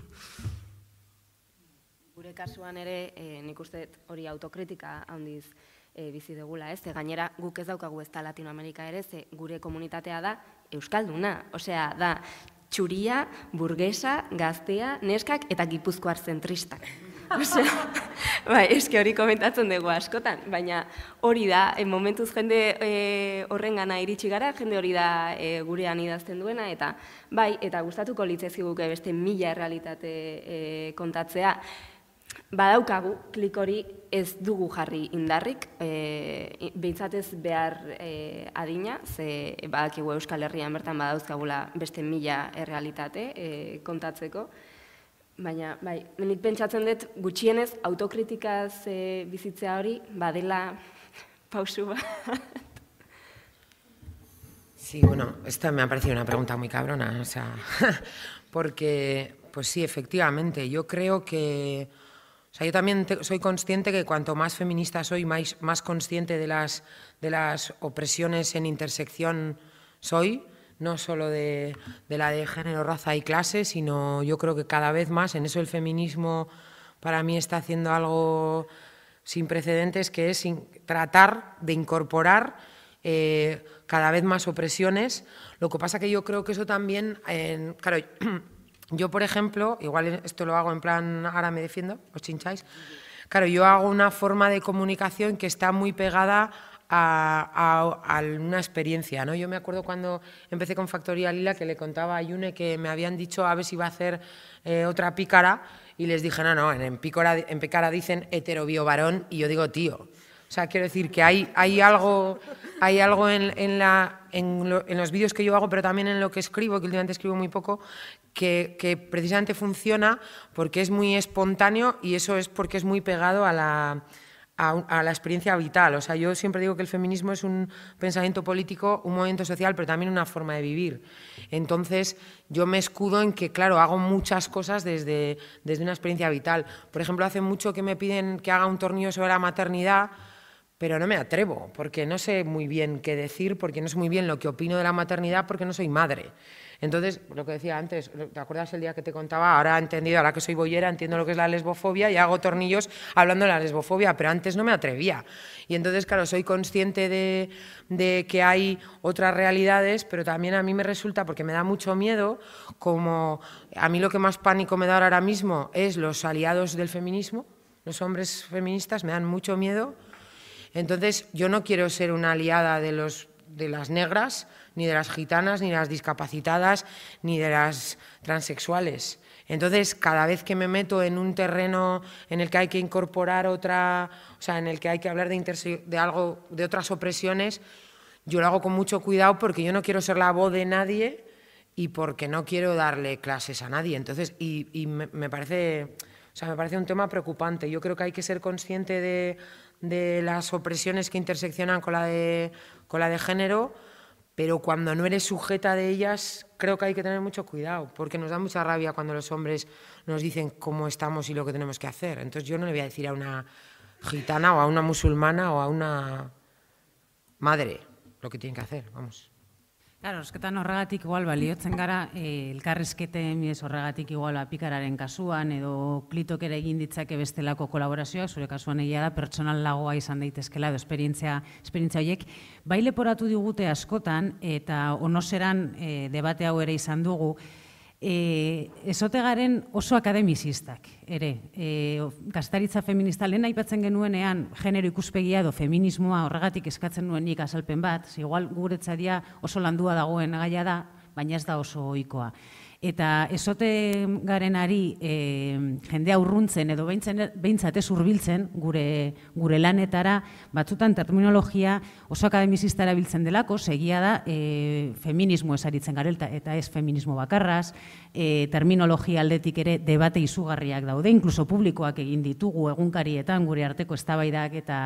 Gure kasuan ere, eh, nik uste hori autokritika handiz e, bizi degula, gure komunitatea euskalduna, osea, da, txuria, burgesa, gaztea, neskak eta gipuzkoar zentristak. Osea, bai, eski hori komentatzen dugu askotan, baina hori da, en eh, momentuz jende e, eh, horren gana iritsi gara, jende hori da e, gurean idazten duena, eta bai, eta gustatuko litzezi guke beste mila errealitate e, kontatzea, Badaukagu, klik hori ez dugu jarri indarrik, e, behar e, adina, ze badakigu Euskal Herrian bertan badauzkagula beste mila errealitate e, kontatzeko, baina, bai, nik pentsatzen dut gutxienez autokritikaz e, bizitzea hori badela pausu bat. Sí, bueno, esta me ha parecido una pregunta muy cabrona, o sea, porque, pues sí, efectivamente, yo creo que... O sea, yo también soy consciente que cuanto más feminista soy, más, consciente de las, de las opresiones en intersección soy, no solo de, la de género, raza y clase, sino yo creo que cada vez más en eso el feminismo para mí está haciendo algo sin precedentes, que es tratar de incorporar eh, cada vez más opresiones. Lo que pasa que yo creo que eso también, claro, yo, por ejemplo, igual esto lo hago en plan, ahora me defiendo, os chincháis. Claro, yo hago una forma de comunicación que está muy pegada a, una experiencia. ¿no? Yo me acuerdo cuando empecé con Factoría Lila que le contaba a Yune que me habían dicho a ver si iba a hacer eh, otra pícara y les dije, no, no, en, en, pícara, en dicen heterobio varón y yo digo tío. O sea, quiero decir que hay, hay algo, hay algo en la en, los vídeos que yo hago, pero también en lo que escribo, que últimamente escribo muy poco, que, precisamente funciona porque es muy espontáneo y eso es porque es muy pegado a la, a, la experiencia vital. O sea, yo siempre digo que el feminismo es un pensamiento político, un movimiento social, pero también una forma de vivir. Entonces, yo me escudo en que, claro, hago muchas cosas desde, desde una experiencia vital. Por ejemplo, hace mucho que me piden que haga un tornillo sobre la maternidad pero no me atrevo, porque no sé muy bien qué decir, porque no sé muy bien lo que opino de la maternidad, porque no soy madre. Entonces, lo que decía antes, ¿te acuerdas el día que te contaba? Ahora he entendido, ahora que soy boyera, entiendo lo que es la lesbofobia y hago tornillos hablando de la lesbofobia, pero antes no me atrevía. Y entonces, claro, soy consciente de, de que hay otras realidades, pero también a mí me resulta, porque me da mucho miedo, como a mí lo que más pánico me da ahora mismo es los aliados del feminismo, los hombres feministas me dan mucho miedo entonces, yo no quiero ser una aliada de, los, de las negras, ni de las gitanas, ni de las discapacitadas, ni de las transexuales. Entonces, cada vez que me meto en un terreno en el que hay que incorporar otra, o sea, en el que hay que hablar de, algo, de otras opresiones, yo lo hago con mucho cuidado porque yo no quiero ser la voz de nadie y porque no quiero darle clases a nadie. Entonces, y, me, parece, o sea, me parece un tema preocupante. Yo creo que hay que ser consciente de de las opresiones que interseccionan con la de, con la de género, pero cuando no eres sujeta de ellas, creo que hay que tener mucho cuidado, porque nos da mucha rabia cuando los hombres nos dicen cómo estamos y lo que tenemos que hacer. Entonces yo no le voy a decir a una gitana o a una musulmana o a una madre lo que tienen que hacer, vamos. Claro, horregatik igual baliotzen gara, e, eh, elkarrizketen bidez horregatik igual apikararen kasuan, edo klitok ere egin ditzake bestelako kolaborazioak, zure kasuan egia da, pertsonal lagoa izan daitezkela, edo esperientzia, esperientzia horiek. Bai leporatu digute askotan, eta onoseran e, debate hau ere izan dugu, E, oso akademizistak, ere. E, gaztaritza feminista lehen aipatzen genuenean genero ikuspegia edo feminismoa horregatik eskatzen nuen nik azalpen bat, ze igual guretzadia oso landua dagoen gaia da, baina ez da oso oikoa. Eta esote garen ari e, jendea urruntzen edo behintzat ez urbiltzen gure, gure lanetara, batzutan terminologia oso akademizista erabiltzen delako, segia da e, feminismo esaritzen garelta eta ez feminismo bakarraz, e, terminologia aldetik ere debate izugarriak daude, inkluso publikoak egin ditugu egunkarietan gure arteko eztabaidak eta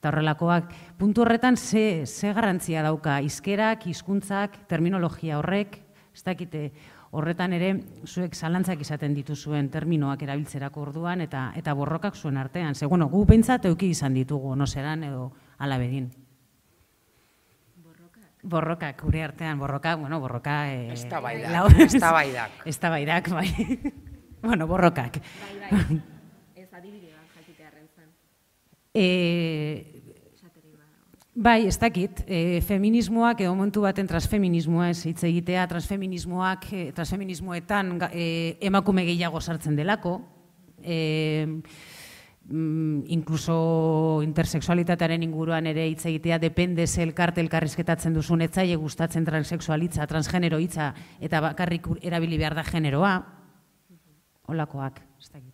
eta horrelakoak, puntu horretan ze, ze garrantzia dauka, izkerak, hizkuntzak, terminologia horrek, ez dakite, horretan ere zuek zalantzak izaten dituzuen terminoak erabiltzerako orduan eta eta borrokak zuen artean. Ze bueno, gu pentsat euki izan ditugu no zeran edo alabedin. Borrokak. Borrokak gure artean borroka, bueno, borroka estabaidak, eh, estabaidak. bai. bueno, borrokak. Bai, bai. Ez adibidean jakitearren zan. Eh, Bai, ez dakit, e, feminismoak edo momentu baten transfeminismoa ez hitz egitea, transfeminismoak, e, transfeminismoetan e, emakume gehiago sartzen delako, e, mm, inkluso intersexualitatearen inguruan ere hitz egitea depende ze elkarte elkarrizketatzen duzun etzaile gustatzen transexualitza, transgenero hitza eta bakarrik erabili behar da generoa. Olakoak, ez dakit.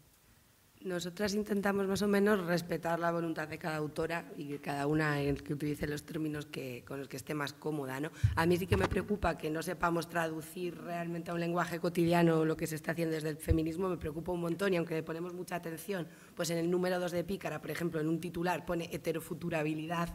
Nosotras intentamos más o menos respetar la voluntad de cada autora y que cada una que utilice los términos que, con los que esté más cómoda. ¿no? A mí sí que me preocupa que no sepamos traducir realmente a un lenguaje cotidiano lo que se está haciendo desde el feminismo, me preocupa un montón y aunque le ponemos mucha atención, pues en el número 2 de Pícara, por ejemplo, en un titular pone heterofuturabilidad,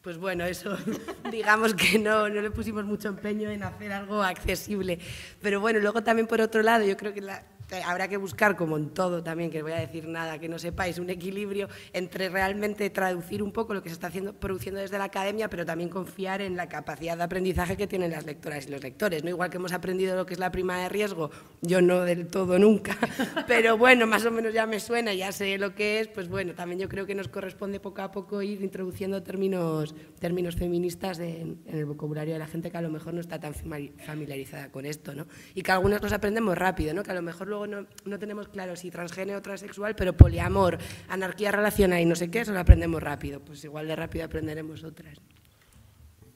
pues bueno, eso digamos que no, no le pusimos mucho empeño en hacer algo accesible. Pero bueno, luego también por otro lado, yo creo que la, habrá que buscar, como en todo también, que voy a decir nada que no sepáis, un equilibrio entre realmente traducir un poco lo que se está haciendo, produciendo desde la academia, pero también confiar en la capacidad de aprendizaje que tienen las lectoras y los lectores. ¿no? Igual que hemos aprendido lo que es la prima de riesgo, yo no del todo nunca, pero bueno, más o menos ya me suena, ya sé lo que es, pues bueno, también yo creo que nos corresponde poco a poco ir introduciendo términos, términos feministas en, el vocabulario de la gente que a lo mejor no está tan familiarizada con esto, ¿no? Y que algunos los aprendemos rápido, ¿no? Que a lo mejor luego no, tenemos claro si transgénero o transexual, pero poliamor, anarquía relacional y no sé qué, eso lo aprendemos rápido. Pues igual de rápido aprenderemos otras.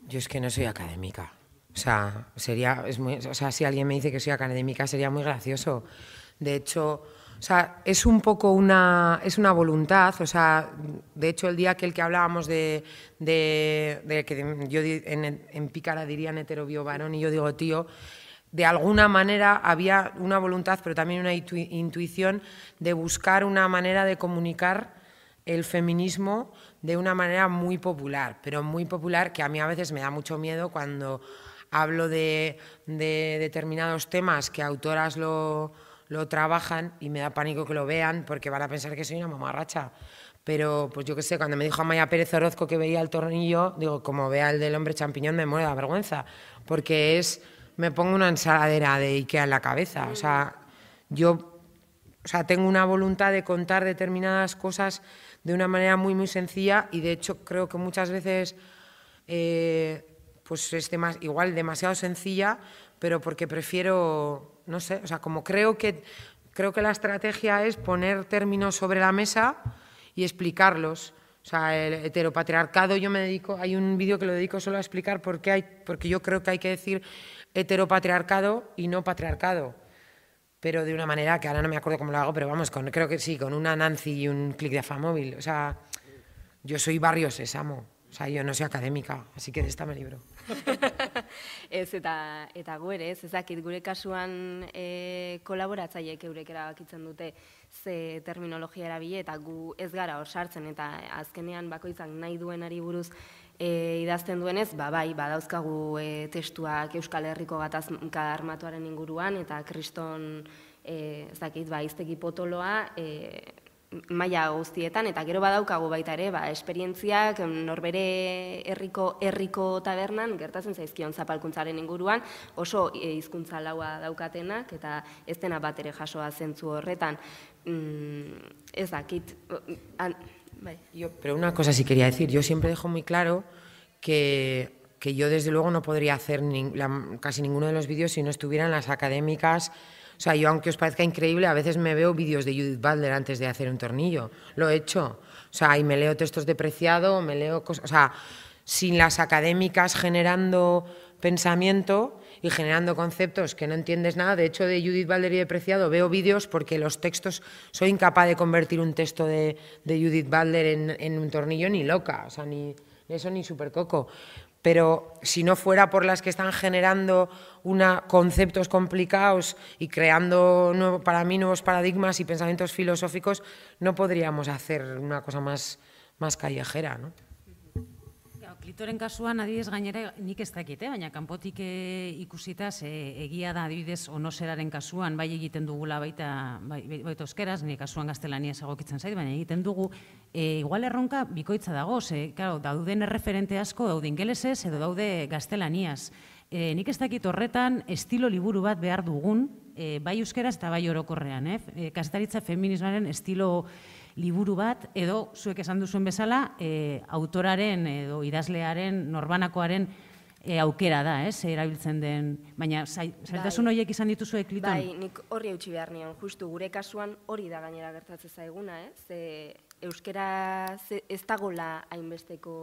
Yo es que no soy académica. O sea, sería, o sea, si alguien me dice que soy académica sería muy gracioso. De hecho, o sea, es un poco una, es una voluntad, o sea, de hecho el día que el que hablábamos de, de, que yo en, en Pícara dirían hetero varón y yo digo, tío, de alguna manera había una voluntad, pero también una intuición de buscar una manera de comunicar el feminismo de una manera muy popular, pero muy popular que a mí a veces me da mucho miedo cuando hablo de, determinados temas que autoras lo, trabajan y me da pánico que lo vean porque van a pensar que soy una mamarracha. Pero, pues yo qué sé, cuando me dijo Amaya Pérez Orozco que veía el tornillo, digo, como vea el del hombre champiñón me muere la vergüenza, porque es me pongo una ensaladera de Ikea en la cabeza. O sea, yo o sea, tengo una voluntad de contar determinadas cosas de una manera muy, muy sencilla y de hecho creo que muchas veces eh, pues es más igual demasiado sencilla, pero porque prefiero, no sé, o sea, como creo que, creo que la estrategia es poner términos sobre la mesa y explicarlos. O sea, el heteropatriarcado yo me dedico, hay un vídeo que lo dedico solo a explicar por qué hay, porque yo creo que hay que decir heteropatriarcado y no patriarcado. Pero de una manera que ahora no me acuerdo cómo lo hago, pero vamos, creo que sí, con una Nancy y un clic de afamóvil. O sea, yo soy barrio amo, O sea, yo no soy académica, así que destame el libro. ez, eta, eta guere, ez, ezakit, gure kasuan e, eh, kolaboratzaiek eurek erabakitzen dute ze terminologia erabile eta gu ez gara osartzen, eta azkenean bakoitzak nahi duen ari buruz e, idazten duenez, ba, bai, badauzkagu e, testuak Euskal Herriko gatazka armatuaren inguruan, eta kriston, e, dakit, ba, iztegi potoloa, e, maila guztietan eta gero badaukagu baita ere, ba, esperientziak norbere herriko herriko tabernan gertatzen zaizkion zapalkuntzaren inguruan oso e, hizkuntza laua daukatenak eta ez dena bat ere jasoa zentzu horretan mm, ez dakit pero una cosa sí quería decir, yo siempre dejo muy claro que, yo desde luego no podría hacer casi ninguno de los vídeos si no estuvieran las académicas. O sea, yo aunque os parezca increíble, a veces me veo vídeos de Judith Butler antes de hacer un tornillo. Lo he hecho. O sea, y me leo textos de Preciado, me leo cosas... O sea, sin las académicas generando pensamiento, y generando conceptos que no entiendes nada. De hecho, de Judith Balder y de Preciado veo vídeos porque los textos, soy incapaz de convertir un texto de, Judith Balder en, un tornillo ni loca, o sea, ni eso ni super coco. Pero si no fuera por las que están generando una, conceptos complicados y creando para mí nuevos paradigmas y pensamientos filosóficos, no podríamos hacer una cosa más, más callejera, ¿no? Litoren kasuan, adibidez gainera, nik ez dakit, eh? baina kanpotik ikusitaz eh, egia da adibidez onoseraren kasuan, bai egiten dugula baita, bai, bai baita euskeraz, nik kasuan gaztelania egokitzen zait, baina egiten dugu, e, igual erronka bikoitza dago, ze, claro, dauden erreferente asko, daude ingelesez edo daude gaztelaniaz. E, nik ez dakit horretan estilo liburu bat behar dugun, e, bai euskeraz eta bai orokorrean, eh? E, kastaritza feminismaren estilo liburu bat, edo zuek esan duzuen bezala, e, autoraren edo idazlearen, norbanakoaren e, aukera da, ez, erabiltzen den, baina zaitasun bai, horiek izan dituzu ekliton? Bai, nik horri eutxi behar nion, justu gure kasuan hori da gainera gertatzen zaiguna, ez, eh? ze euskera ez dagola hainbesteko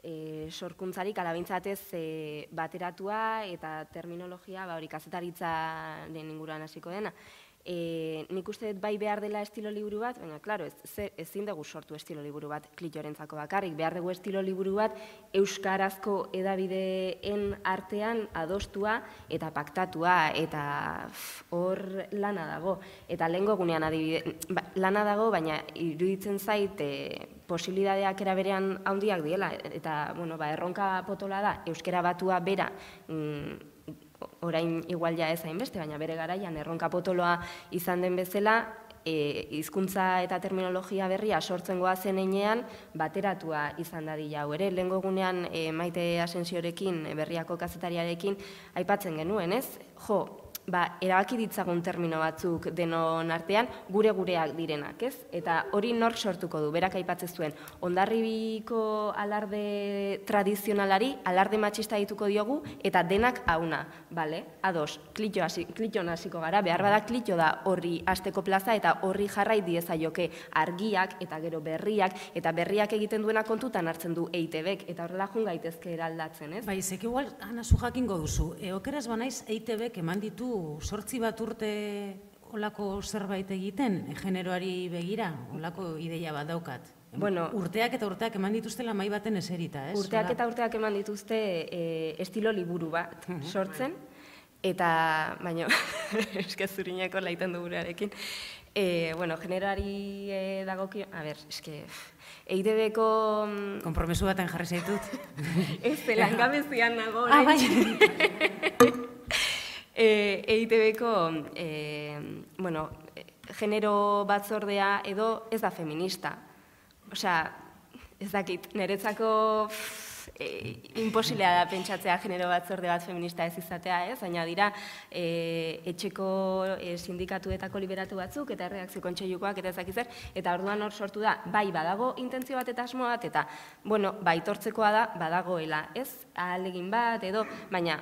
e, sorkuntzarik, alabintzatez e, bateratua eta terminologia, ba, hori kazetaritza den inguruan hasiko dena, e, nik uste dut bai behar dela estilo liburu bat, baina, klaro, ez, ezin dugu sortu estilo liburu bat klitorentzako bakarrik, behar dugu estilo liburu bat euskarazko edabideen artean adostua eta paktatua eta hor lana dago. Eta lehen gogunean adibide, ba, lana dago, baina iruditzen zait, e, posibilitateak posibilidadeak eraberean handiak diela, eta, bueno, ba, erronka potola da, euskara batua bera, mm, orain igual ja ez hainbeste, baina bere garaian erronka potoloa izan den bezala, e, eta terminologia berria sortzen goa zen einean, bateratua izan da dila hau ere. Lehen gogunean e, maite asensiorekin, berriako kazetariarekin, aipatzen genuen, ez? Jo, ba, erabaki ditzagun termino batzuk denon artean, gure gureak direnak, ez? Eta hori nor sortuko du, berak aipatzen zuen, ondarribiko alarde tradizionalari, alarde matxista dituko diogu, eta denak hauna, bale? Ados, klitxo hasi, hasiko gara, behar bada klitxo da horri asteko plaza, eta horri jarrai dieza argiak, eta gero berriak, eta berriak egiten duena kontutan hartzen du EITBek, eta horrela jungaitezke eraldatzen, ez? Bai, zeke igual, anasu jakingo duzu, eokeraz banaiz EITBek eman ditu sortzi bat urte olako zerbait egiten, generoari begira, olako ideia bat daukat. Bueno, urteak eta urteak eman dituzte lamai baten eserita, ez? Urteak eta urteak eman dituzte e, estilo liburu bat mhm. sortzen, eta, baino, eskazurineko laitan dugurearekin, e, bueno, generoari e, dagokio, a ber, eske... Eidebeko... Mm, Kompromesu baten jarri zaitut. Ez, zelangabezian nago. Ah, eh? bai. eh, EITB-ko, eh, bueno, genero batzordea edo ez da feminista. Osea, ez dakit, niretzako eh, imposilea da pentsatzea genero batzorde bat feminista ez izatea, ez? zaina dira, eh, etxeko sindikatu sindikatuetako liberatu batzuk eta erreakzio kontxeiukoak eta ezakiz zer, eta orduan hor sortu da, bai badago intentzio bat eta asmo bat, eta, bueno, bai, baitortzekoa da, badagoela, ez? Alegin bat, edo, baina,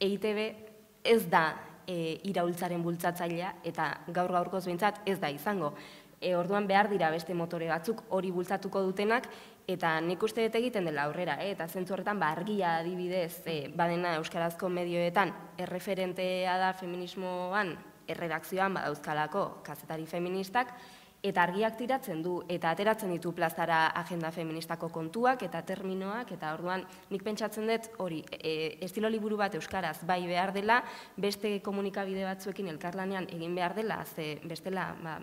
EITB ez da e, iraultzaren bultzatzailea eta gaur gaurkoz behintzat ez da izango. E, orduan behar dira beste motore batzuk hori bultzatuko dutenak eta nik uste dut egiten dela aurrera. E, eta zentzu horretan ba, argia adibidez e, badena Euskarazko medioetan erreferentea da feminismoan erredakzioan badauzkalako kazetari feministak, eta argiak tiratzen du, eta ateratzen ditu plazara agenda feministako kontuak eta terminoak, eta orduan nik pentsatzen dut hori, e, e, estilo liburu bat euskaraz bai behar dela, beste komunikabide batzuekin elkarlanean egin behar dela, ze bestela, ba,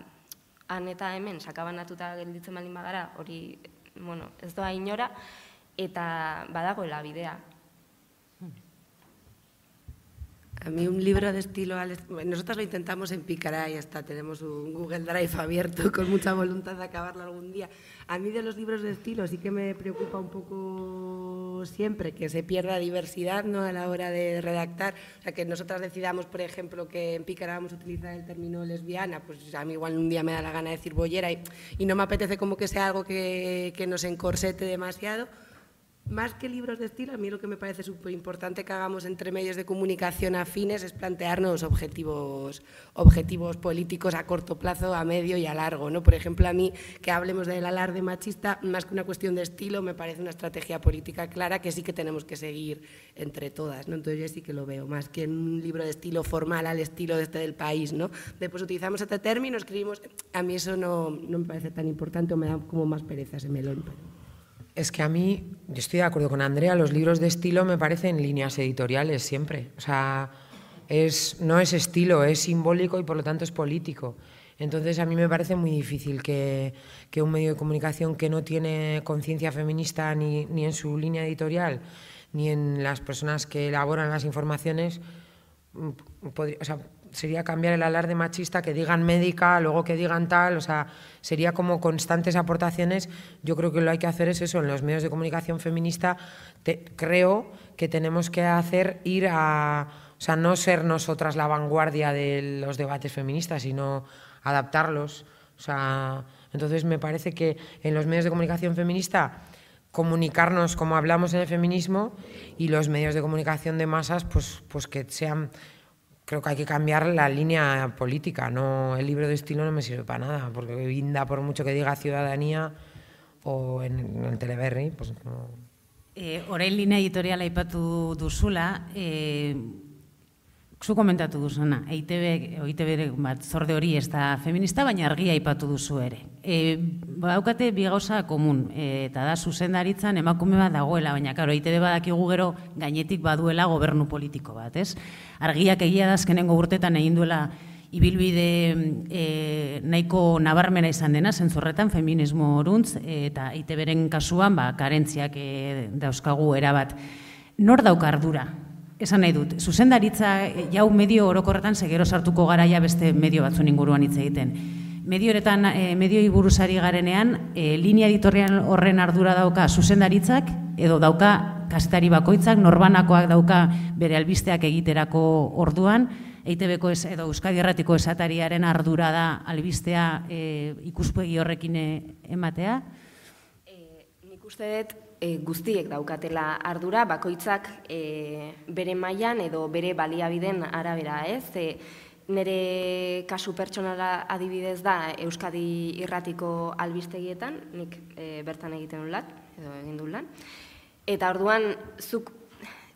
han eta hemen sakabanatuta gelditzen baldin badara, hori, bueno, ez doa inora, eta badagoela bidea, A mí un libro de estilo... Nosotros lo intentamos en Picará y hasta tenemos un Google Drive abierto con mucha voluntad de acabarlo algún día. A mí de los libros de estilo sí que me preocupa un poco siempre que se pierda diversidad ¿no? a la hora de redactar. O sea, que nosotras decidamos, por ejemplo, que en Picará vamos a utilizar el término lesbiana, pues a mí igual un día me da la gana de decir bollera y, no me apetece como que sea algo que nos encorsete demasiado más que libros de estilo, a mí lo que me parece súper importante que hagamos entre medios de comunicación afines es plantearnos objetivos, objetivos políticos a corto plazo, a medio y a largo. ¿no? Por ejemplo, a mí que hablemos del alarde machista, más que una cuestión de estilo, me parece una estrategia política clara que sí que tenemos que seguir entre todas. ¿no? Entonces yo sí que lo veo, más que un libro de estilo formal al estilo de este del país. ¿no? Después utilizamos este término, escribimos... A mí eso no, me parece tan importante o me da como más pereza ese melón. Es que a mí, yo estoy de acuerdo con Andrea, los libros de estilo me parecen líneas editoriales siempre. O sea, es, no es estilo, es simbólico y por lo tanto es político. Entonces a mí me parece muy difícil que, un medio de comunicación que no tiene conciencia feminista ni, en su línea editorial, ni en las personas que elaboran las informaciones, mm, sería cambiar el alarde machista, que digan médica, luego que digan tal, o sea, sería como constantes aportaciones. Yo creo que lo hay que hacer es eso, en los medios de comunicación feminista creo que tenemos que hacer ir a, o sea, no ser nosotras la vanguardia de los debates feministas, sino adaptarlos. O sea, entonces me parece que en los medios de comunicación feminista comunicarnos como hablamos en el feminismo y los medios de comunicación de masas pues, pues que sean creo que hay que cambiar la línea política. No, el libro de estilo no me sirve para nada, porque Vinda, por mucho que diga ciudadanía o en, el Teleberri, pues no. en eh, línea editorial zu komentatu duzuna, EITB, EITB bat zorde hori ez da feminista, baina argia aipatu duzu ere. E, daukate bi gauza komun, e, eta da zuzendaritzan emakume bat dagoela, baina karo, EITB badakigu gero gainetik baduela gobernu politiko bat, ez? Argiak egia da azkenengo urtetan egin duela ibilbide e, nahiko nabarmena izan dena, zentzorretan feminismo oruntz, e, eta EITB kasuan, ba, karentziak e, dauzkagu erabat. Nor ardura esan nahi dut, zuzendaritza eh, jau medio orokorretan segero sartuko garaia beste medio batzun inguruan hitz egiten. Medio horretan, eh, medioi buruzari garenean, eh, linea editorian horren ardura dauka zuzendaritzak, edo dauka kasetari bakoitzak, norbanakoak dauka bere albisteak egiterako orduan, Eitebeko ez, edo Euskadi Erratiko esatariaren ardura da albistea ikuspegi horrekin ematea. E, nik uste dut, e, guztiek daukatela ardura, bakoitzak e, bere mailan edo bere baliabiden arabera, ez? E, nere kasu pertsonala adibidez da Euskadi Irratiko albistegietan, nik e, bertan egiten ulak edo egin dut lan. Eta orduan zuk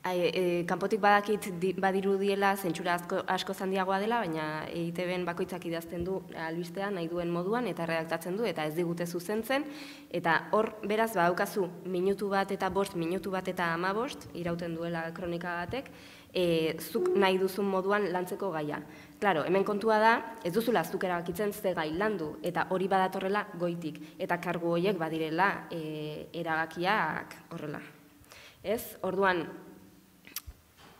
Ai, e, kanpotik badakit di, badiru zentsura asko, asko zandiagoa dela, baina eitb bakoitzak idazten du albistean nahi duen moduan eta redaktatzen du eta ez digute zuzentzen. Eta hor, beraz, badaukazu minutu bat eta bost, minutu bat eta ama bost, irauten duela kronika batek, e, zuk nahi duzun moduan lantzeko gaia. Claro, hemen kontua da, ez duzula zuk erabakitzen ze gai landu, eta hori badatorrela goitik, eta kargu horiek badirela e, horrela. Ez, orduan,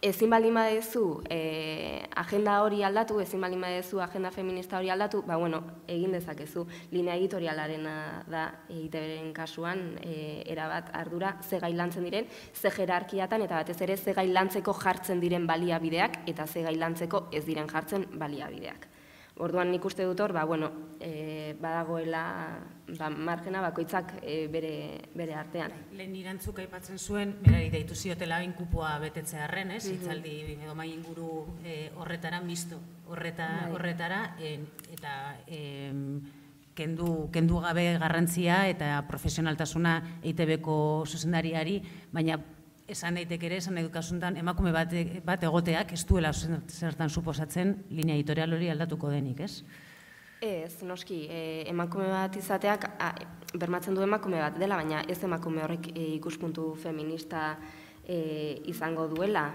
ezin balima dezu e, eh, agenda hori aldatu, ezin balima dezu agenda feminista hori aldatu, ba, bueno, egin dezakezu, linea editorialaren da egiteberen kasuan e, erabat ardura ze gailantzen diren, ze jerarkiatan eta batez ere ze gailantzeko jartzen diren baliabideak eta ze gailantzeko ez diren jartzen baliabideak. Orduan nik uste dut hor, ba, bueno, e, badagoela ba, margena bakoitzak e, bere, bere artean. Bai, lehen irantzuk aipatzen zuen, bera ideitu ziotela labin kupua betetzea harren, ez? Mm -hmm. edo maien guru e, eh, horretara, misto, horreta, bai. horretara, e, eta e, kendu, kendu gabe garrantzia eta profesionaltasuna EITB-ko zuzendariari, baina esan daitek ere, esan edukasuntan, emakume bat egoteak, ez duela zertan suposatzen, linea editorial hori aldatuko denik, ez? Ez, noski, eh, emakume bat izateak, bermatzen du emakume bat, dela baina ez emakume horrek eh, ikuspuntu feminista eh, izango duela,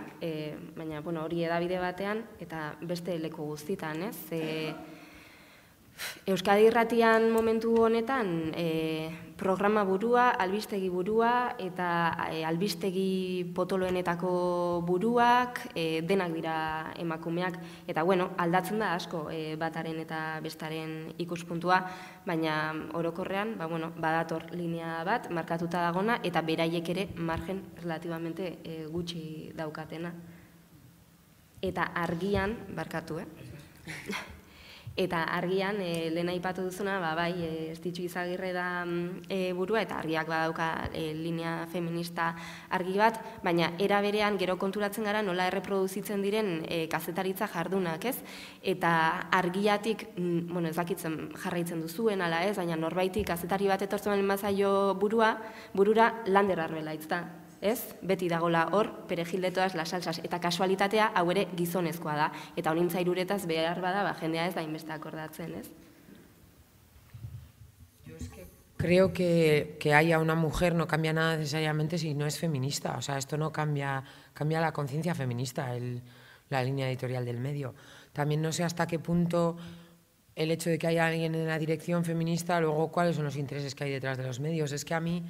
baina hori edabide batean, eta beste leku guztitan, ez? Euskadi irratian momentu honetan e, programa burua, albistegi burua eta eh, albistegi potoloenetako buruak e, denak dira emakumeak. Eta bueno, aldatzen da asko e, bataren eta bestaren ikuspuntua, baina orokorrean ba, bueno, badator linea bat, markatuta dagona eta beraiek ere margen relativamente gutxi daukatena. Eta argian, barkatu, eh? eta argian e, lehen aipatu duzuna ba, bai estitxu eh, izagirre da e, burua eta argiak badauka e, linea feminista argi bat baina era berean gero konturatzen gara nola erreproduzitzen diren e, kazetaritza jardunak ez eta argiatik mm, bueno ez dakitzen jarraitzen duzuen ala ez baina norbaitik kazetari bat etortzen den mazaio burua burura landerarbela da. es Beti dagola hor, perejil de todas las salsas, eta kasualitatea hau ere gizonezkoa da. Eta honintza iruretaz behar bada, ba, jendea ez da inbeste akordatzen, ez? Creo que, que haya una mujer no cambia nada necesariamente si no es feminista. O sea, esto no cambia, cambia la conciencia feminista, el, la línea editorial del medio. También no sé hasta qué punto el hecho de que haya alguien en la dirección feminista, luego cuáles son los intereses que hay detrás de los medios. Es que a mí,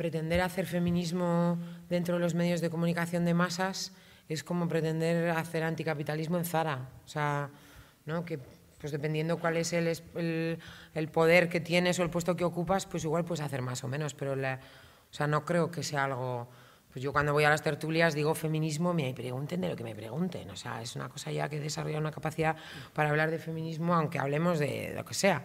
pretender hacer feminismo dentro de los medios de comunicación de masas es como pretender hacer anticapitalismo en Zara. O sea, ¿no? que pues dependiendo cuál es el, poder que tienes o el puesto que ocupas, pues igual puedes hacer más o menos, pero o sea, no creo que sea algo... Pues yo cuando voy a las tertulias digo feminismo, me pregunten de lo que me pregunten. O sea, es una cosa ya que he desarrollado una capacidad para hablar de feminismo, aunque hablemos de lo que sea.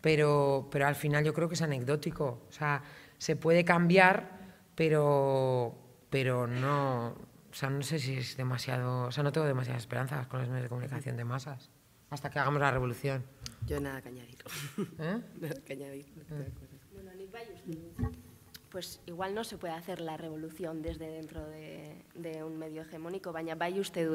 Pero, pero al final yo creo que es anecdótico. O sea, se puede cambiar, pero, pero no, o sea, no sé si es demasiado, o sea, no tengo demasiadas esperanzas con los medios de comunicación de masas, hasta que hagamos la revolución. Yo nada que añadir. Nada pues igual no se puede hacer la revolución desde dentro de, un medio hegemónico, baña, vaya usted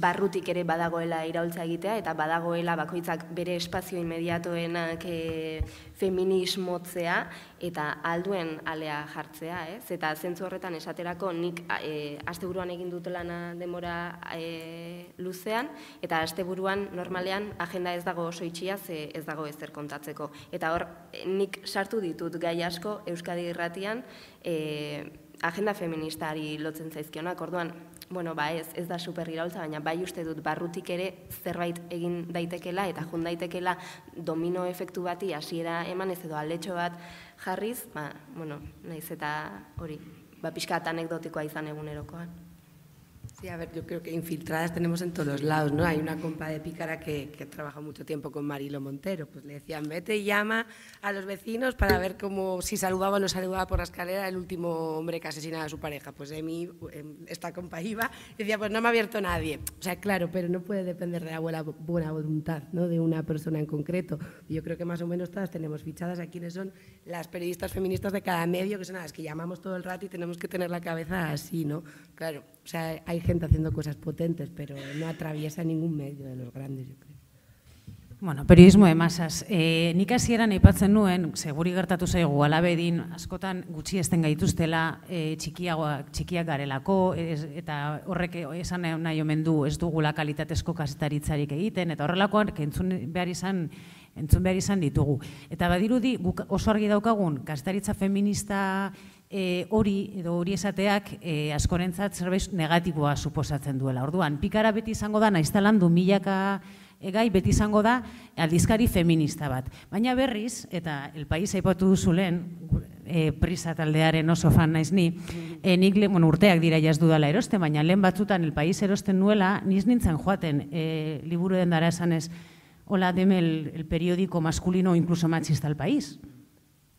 barrutik ere badagoela iraultza egitea eta badagoela bakoitzak bere espazio inmediatoenak e, eh, feminismotzea eta alduen alea jartzea, ez? Eta zentzu horretan esaterako nik eh, asteburuan egin dut lana demora eh, luzean eta asteburuan normalean agenda ez dago oso itxia ez dago ezer kontatzeko. Eta hor nik sartu ditut gai asko Euskadi Irratian agenda feministari lotzen zaizkionak. Orduan, bueno, ba ez, ez da super baina bai uste dut barrutik ere zerbait egin daitekela eta jun daitekela domino efektu bati hasiera eman ez edo aldetxo bat jarriz, ba, bueno, naiz eta hori, ba pixka anekdotikoa izan egunerokoan. Sí, a ver, yo creo que infiltradas tenemos en todos lados, ¿no? Hay una compa de Pícara que, que trabajado mucho tiempo con Marilo Montero, pues le decían, vete y llama a los vecinos para ver cómo, si saludaba o no saludaba por la escalera el último hombre que asesinaba a su pareja. Pues mí em, esta compa iba, decía, pues no me ha abierto nadie. O sea, claro, pero no puede depender de la buena, voluntad, ¿no? De una persona en concreto. Yo creo que más o menos todas tenemos fichadas a quiénes son las periodistas feministas de cada medio, que son las que llamamos todo el rato y tenemos que tener la cabeza así, ¿no? Claro, o sea, hay gente haciendo cosas potentes, pero no atraviesa ningún medio de los grandes, yo creo. Bueno, periodismo de masas. Eh, ni casi aipatzen nuen, seguri gertatu zaigu alabedin askotan gutxi esten gaituztela, eh, txikiagoak, txikiak garelako, eta horrek esan nahi omen ez dugu kalitatezko kasetaritzarik egiten eta horrelakoan entzun behar izan Entzun behar izan ditugu. Eta badirudi, oso argi daukagun, kastaritza feminista e, hori edo hori esateak e, askorentzat zerbait negatiboa suposatzen duela. Orduan, pikara beti izango da, naizta milaka egai beti izango da aldizkari feminista bat. Baina berriz, eta el país aipatu duzu lehen, e, prisa taldearen oso fan naiz ni, e, nik bueno, urteak dira jaz eroste, eroste, baina lehen batzutan el país erosten nuela, niz nintzen joaten e, liburu dara esan ez, hola demel el periódico masculino o incluso machista al país.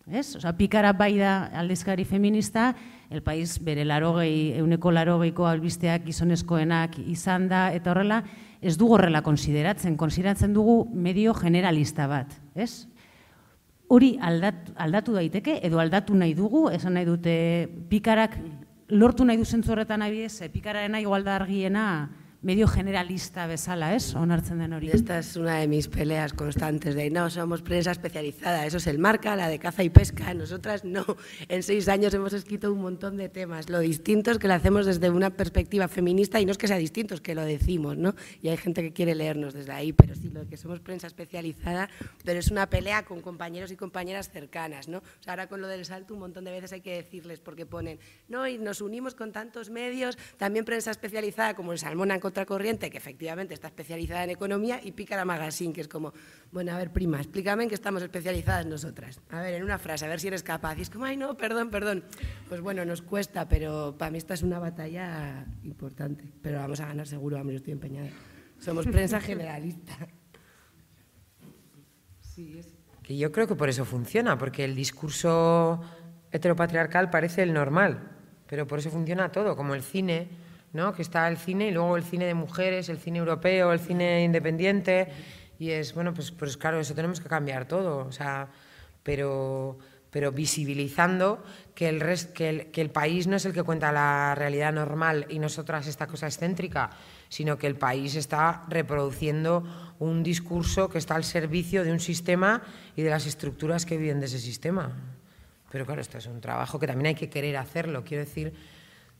Ez? Osa, pikara bai da aldezkari feminista, el país bere larogei, euneko larogeiko albisteak izonezkoenak, izan da, eta horrela, ez du horrela konsideratzen, konsideratzen dugu medio generalista bat, ez? Hori aldatu, daiteke, edo aldatu nahi dugu, esan nahi dute pikarak lortu nahi duzen zorretan horretan abidez, pikararen nahi argiena, medio generalista es sala, Onartzen den hori. Esta es una de mis peleas constantes de no, somos prensa especializada, eso es el marca, la de caza y pesca, nosotras no. En seis años hemos escrito un montón de temas. Lo distinto es que lo hacemos desde una perspectiva feminista y no es que sea distinto, es que lo decimos, ¿no? Y hay gente que quiere leernos desde ahí, pero sí, lo que somos prensa especializada, pero es una pelea con compañeros y compañeras cercanas, ¿no? O sea, ahora con lo del salto un montón de veces hay que decirles porque ponen, no, y nos unimos con tantos medios, también prensa especializada como el Salmón corriente que efectivamente está especializada en economía, y Pícara Magazine, que es como, bueno, a ver, prima, explícame en qué estamos especializadas nosotras. A ver, en una frase, a ver si eres capaz. Y es como, ay, no, perdón, perdón. Pues bueno, nos cuesta, pero para mí esta es una batalla importante. Pero vamos a ganar seguro, vamos, yo estoy empeñada. Somos prensa generalista. Sí, es. Que yo creo que por eso funciona, porque el discurso heteropatriarcal parece el normal, pero por eso funciona todo, como el cine que está el cine y luego el cine de mujeres, el cine europeo, el cine independiente. Y es, bueno, pues, pues claro, eso tenemos que cambiar todo, o sea, pero, visibilizando que el, el, que el país no es el que cuenta la realidad normal y nosotras esta cosa excéntrica, sino que el país está reproduciendo un discurso que está al servicio de un sistema y de las estructuras que viven de ese sistema. Pero claro, esto es un trabajo que también hay que querer hacerlo. Quiero decir,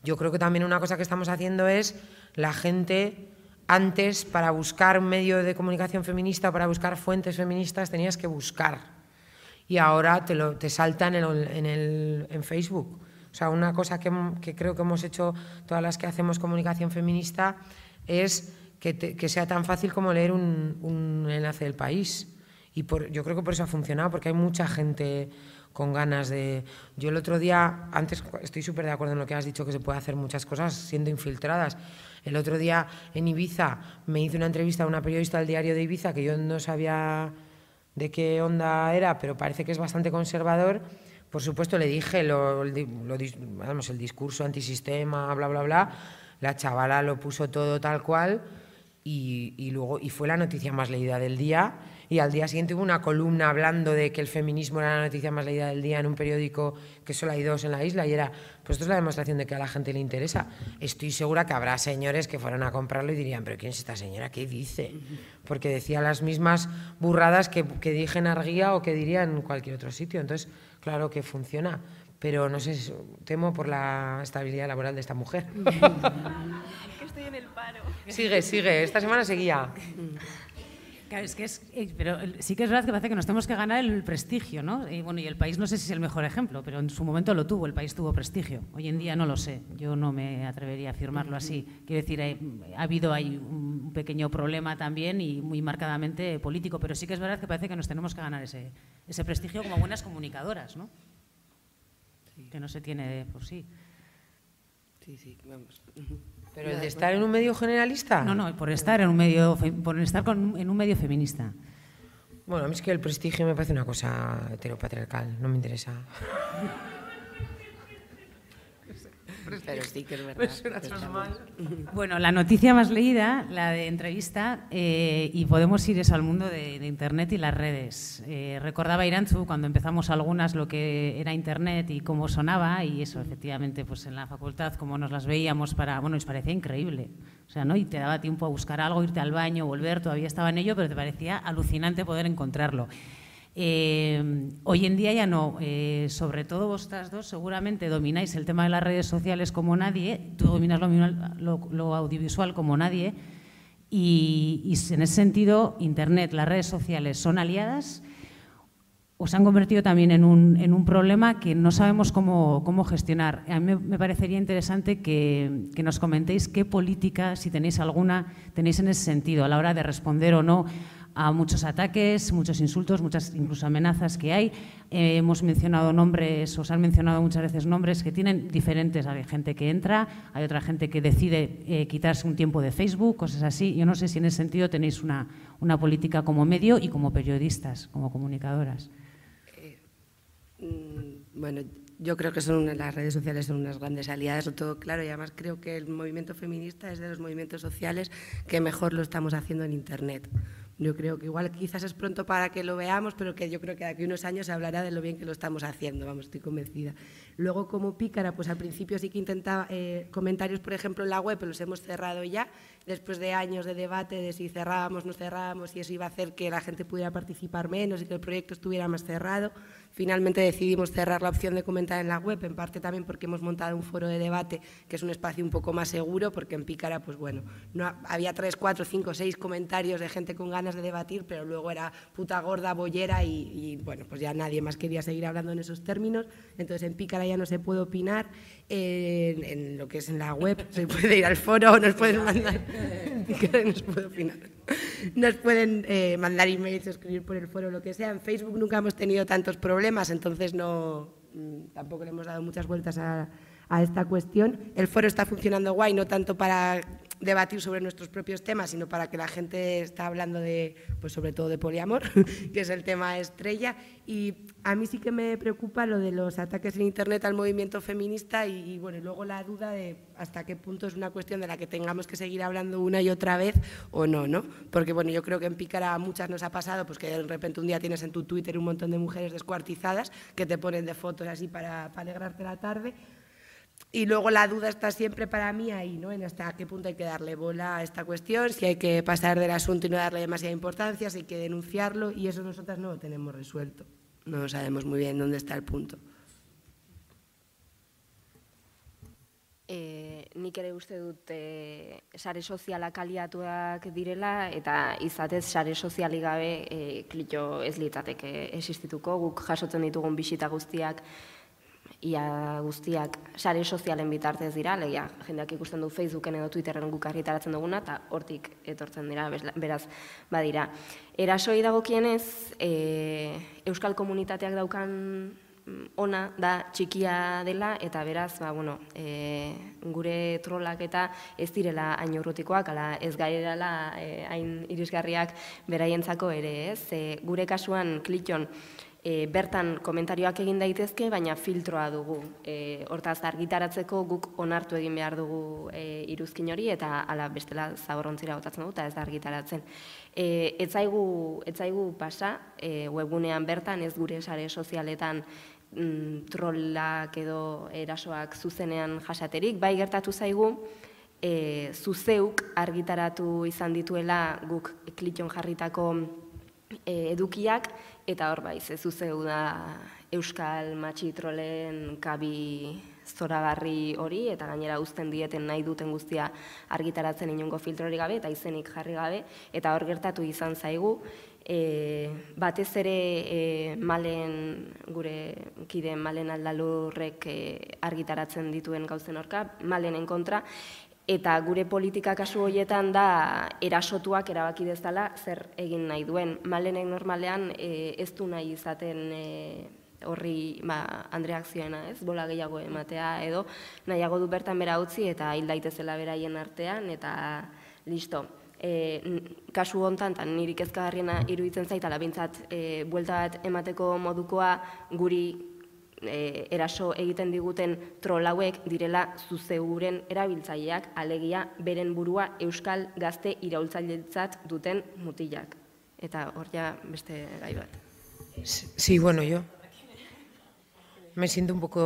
yo creo que también una cosa que estamos haciendo es la gente antes para buscar un medio de comunicación feminista, para buscar fuentes feministas, tenías que buscar. Y ahora te, lo, te salta en, en, Facebook. O sea, una cosa que, que, creo que hemos hecho todas las que hacemos comunicación feminista es que, que sea tan fácil como leer un, enlace del país. Y yo creo que por eso ha funcionado, porque hay mucha gente con ganas de... Yo el otro día, antes estoy súper de acuerdo en lo que has dicho, que se puede hacer muchas cosas siendo infiltradas. El otro día en Ibiza me hice una entrevista a una periodista del diario de Ibiza, que yo no sabía de qué onda era, pero parece que es bastante conservador. Por supuesto le dije lo, el discurso antisistema, bla, bla, bla. La chavala lo puso todo tal cual y, y luego y fue la noticia más leída del día y al día siguiente hubo una columna hablando de que el feminismo era la noticia más leída del día en un periódico que solo hay dos en la isla y era, pues esto es la demostración de que a la gente le interesa. Estoy segura que habrá señores que fueron a comprarlo y dirían, pero ¿quién es esta señora? ¿Qué dice? Porque decía las mismas burradas que, que dije en Arguía o que diría en cualquier otro sitio. Entonces, claro que funciona, pero no sé, temo por la estabilidad laboral de esta mujer. que Estoy en el paro. Sigue, sigue, esta semana seguía. Claro, es que es, eh, pero sí que es verdad que parece que nos tenemos que ganar el prestigio, ¿no? Y bueno, y el país no sé si es el mejor ejemplo, pero en su momento lo tuvo, el país tuvo prestigio. Hoy en día no lo sé, yo no me atrevería a afirmarlo así. Quiero decir, ha, habido ahí un pequeño problema también y muy marcadamente político, pero sí que es verdad que parece que nos tenemos que ganar ese, ese prestigio como buenas comunicadoras, ¿no? Que no se tiene por sí. Sí, sí, vamos. Pero el de pues estar en un medio generalista. No, no, por estar en un medio, por estar en un medio feminista. Bueno, a mí es que el prestigio me parece una cosa heteropatriarcal, no me interesa pero, sí pues bueno, la noticia más leída, la de entrevista, eh, y podemos ir es al mundo de, Internet y las redes. Eh, recordaba Iranzu cuando empezamos algunas lo que era Internet y cómo sonaba, y eso efectivamente pues en la facultad, como nos las veíamos, para bueno, nos parecía increíble. O sea, ¿no? Y te daba tiempo a buscar algo, irte al baño, volver, todavía estaba en ello, pero te parecía alucinante poder encontrarlo. Eh, hoy en día ya no, eh, sobre todo vosotras dos seguramente domináis el tema de las redes sociales como nadie, tú dominas lo, lo, audiovisual como nadie y, en ese sentido Internet, las redes sociales son aliadas, os han convertido también en un, problema que no sabemos cómo, cómo gestionar. A mí me, parecería interesante que, que nos comentéis qué política, si tenéis alguna, tenéis en ese sentido a la hora de responder o no a muchos ataques, muchos insultos, muchas incluso amenazas que hay. Eh, hemos mencionado nombres, os han mencionado muchas veces nombres que tienen diferentes. Hay gente que entra, hay otra gente que decide eh, quitarse un tiempo de Facebook, cosas así. Yo no sé si en ese sentido tenéis una, política como medio y como periodistas, como comunicadoras. Eh, mm, bueno, yo creo que son las redes sociales son unas grandes aliadas, todo claro, y además creo que el movimiento feminista es de los movimientos sociales que mejor lo estamos haciendo en Internet yo creo que igual quizás es pronto para que lo veamos, pero que yo creo que de aquí unos años se hablará de lo bien que lo estamos haciendo, vamos, estoy convencida. Luego, como pícara, pues al principio sí que intentaba eh, comentarios, por ejemplo, en la web, pero los hemos cerrado ya, después de años de debate de si cerrábamos, no cerrábamos, y eso iba a hacer que la gente pudiera participar menos y que el proyecto estuviera más cerrado. Finalmente decidimos cerrar la opción de comentar en la web, en parte también porque hemos montado un foro de debate, que es un espacio un poco más seguro, porque en Pícara, pues bueno, no, había tres, cuatro, cinco, seis comentarios de gente con ganas de debatir, pero luego era puta gorda, bollera y, y bueno, pues ya nadie más quería seguir hablando en esos términos. Entonces en Pícara ya no se puede opinar en, lo que es en la web, se puede ir al foro, nos pueden mandar, nos, puedo opinar. nos pueden eh, mandar emails, escribir por el foro, lo que sea. En Facebook nunca hemos tenido tantos problemas, entonces no, mm, tampoco le hemos dado muchas vueltas a esta cuestión. El foro está funcionando guay, no tanto para debatir sobre nuestros propios temas, sino para que la gente está hablando de, pues sobre todo de poliamor, que es el tema estrella. Y a mí sí que me preocupa lo de los ataques en Internet al movimiento feminista y, bueno, luego la duda de hasta qué punto es una cuestión de la que tengamos que seguir hablando una y otra vez o no, ¿no? Porque bueno, yo creo que en Pícara a muchas nos ha pasado, pues que de repente un día tienes en tu Twitter un montón de mujeres descuartizadas que te ponen de fotos así para, para alegrarte la tarde y luego la duda está siempre para mí ahí, ¿no? En hasta qué punto hay que darle bola a esta cuestión, si hay que pasar del asunto y no darle demasiada importancia, si hay que denunciarlo, y eso nosotras no lo tenemos resuelto. No sabemos muy bien dónde está el punto. Eh, nik ere uste dut eh, sare sozialak aliatuak direla eta izatez sare soziali gabe eh, klito ez litzateke existituko guk jasotzen ditugun bisita guztiak ia guztiak sare sozialen bitartez dira, legia, jendeak ikusten du Facebooken edo Twitterren guk duguna, eta hortik etortzen dira, beraz, badira. Erasoi dagokienez, e, Euskal Komunitateak daukan mm, ona da txikia dela eta beraz ba, bueno, e, gure trolak eta ez direla hain urrutikoak, ala ez dela e, hain e, irisgarriak beraientzako ere ez. E, gure kasuan klikion e, bertan komentarioak egin daitezke, baina filtroa dugu. E, hortaz, argitaratzeko guk onartu egin behar dugu e, iruzkin hori, eta ala bestela zaborrontzira botatzen dut, ez da argitaratzen. E, etzaigu, etzaigu pasa, e, webunean bertan, ez gure sare sozialetan, mm, trollak edo erasoak zuzenean jasaterik, bai gertatu zaigu, e, zuzeuk argitaratu izan dituela guk klikon jarritako e, edukiak, Eta hor bai, ze zuzeu da Euskal Matxitrolen kabi zoragarri hori, eta gainera uzten dieten nahi duten guztia argitaratzen inungo filtrori gabe, eta izenik jarri gabe, eta hor gertatu izan zaigu, e, batez ere e, malen, gure kide malen aldalurrek e, argitaratzen dituen gauzen orka, malenen kontra, Eta gure politika kasu hoietan da erasotuak erabaki dezala zer egin nahi duen. Malenek normalean e, ez du nahi izaten e, horri ba, Andreak ez, bola gehiago ematea edo nahiago du bertan bera utzi eta hil daitezela beraien artean eta listo. E, kasu hontan, tan nirik ezkagarriena iruditzen zaitala bintzat e, buelta bat emateko modukoa guri Eh, eraso egiten diguten trolauek direla zuzeuren erabiltzaileak alegia beren burua euskal gazte iraultzailetzat duten mutilak. Eta hor ja beste gai bat. Si, sí, bueno, jo. Me siento un poco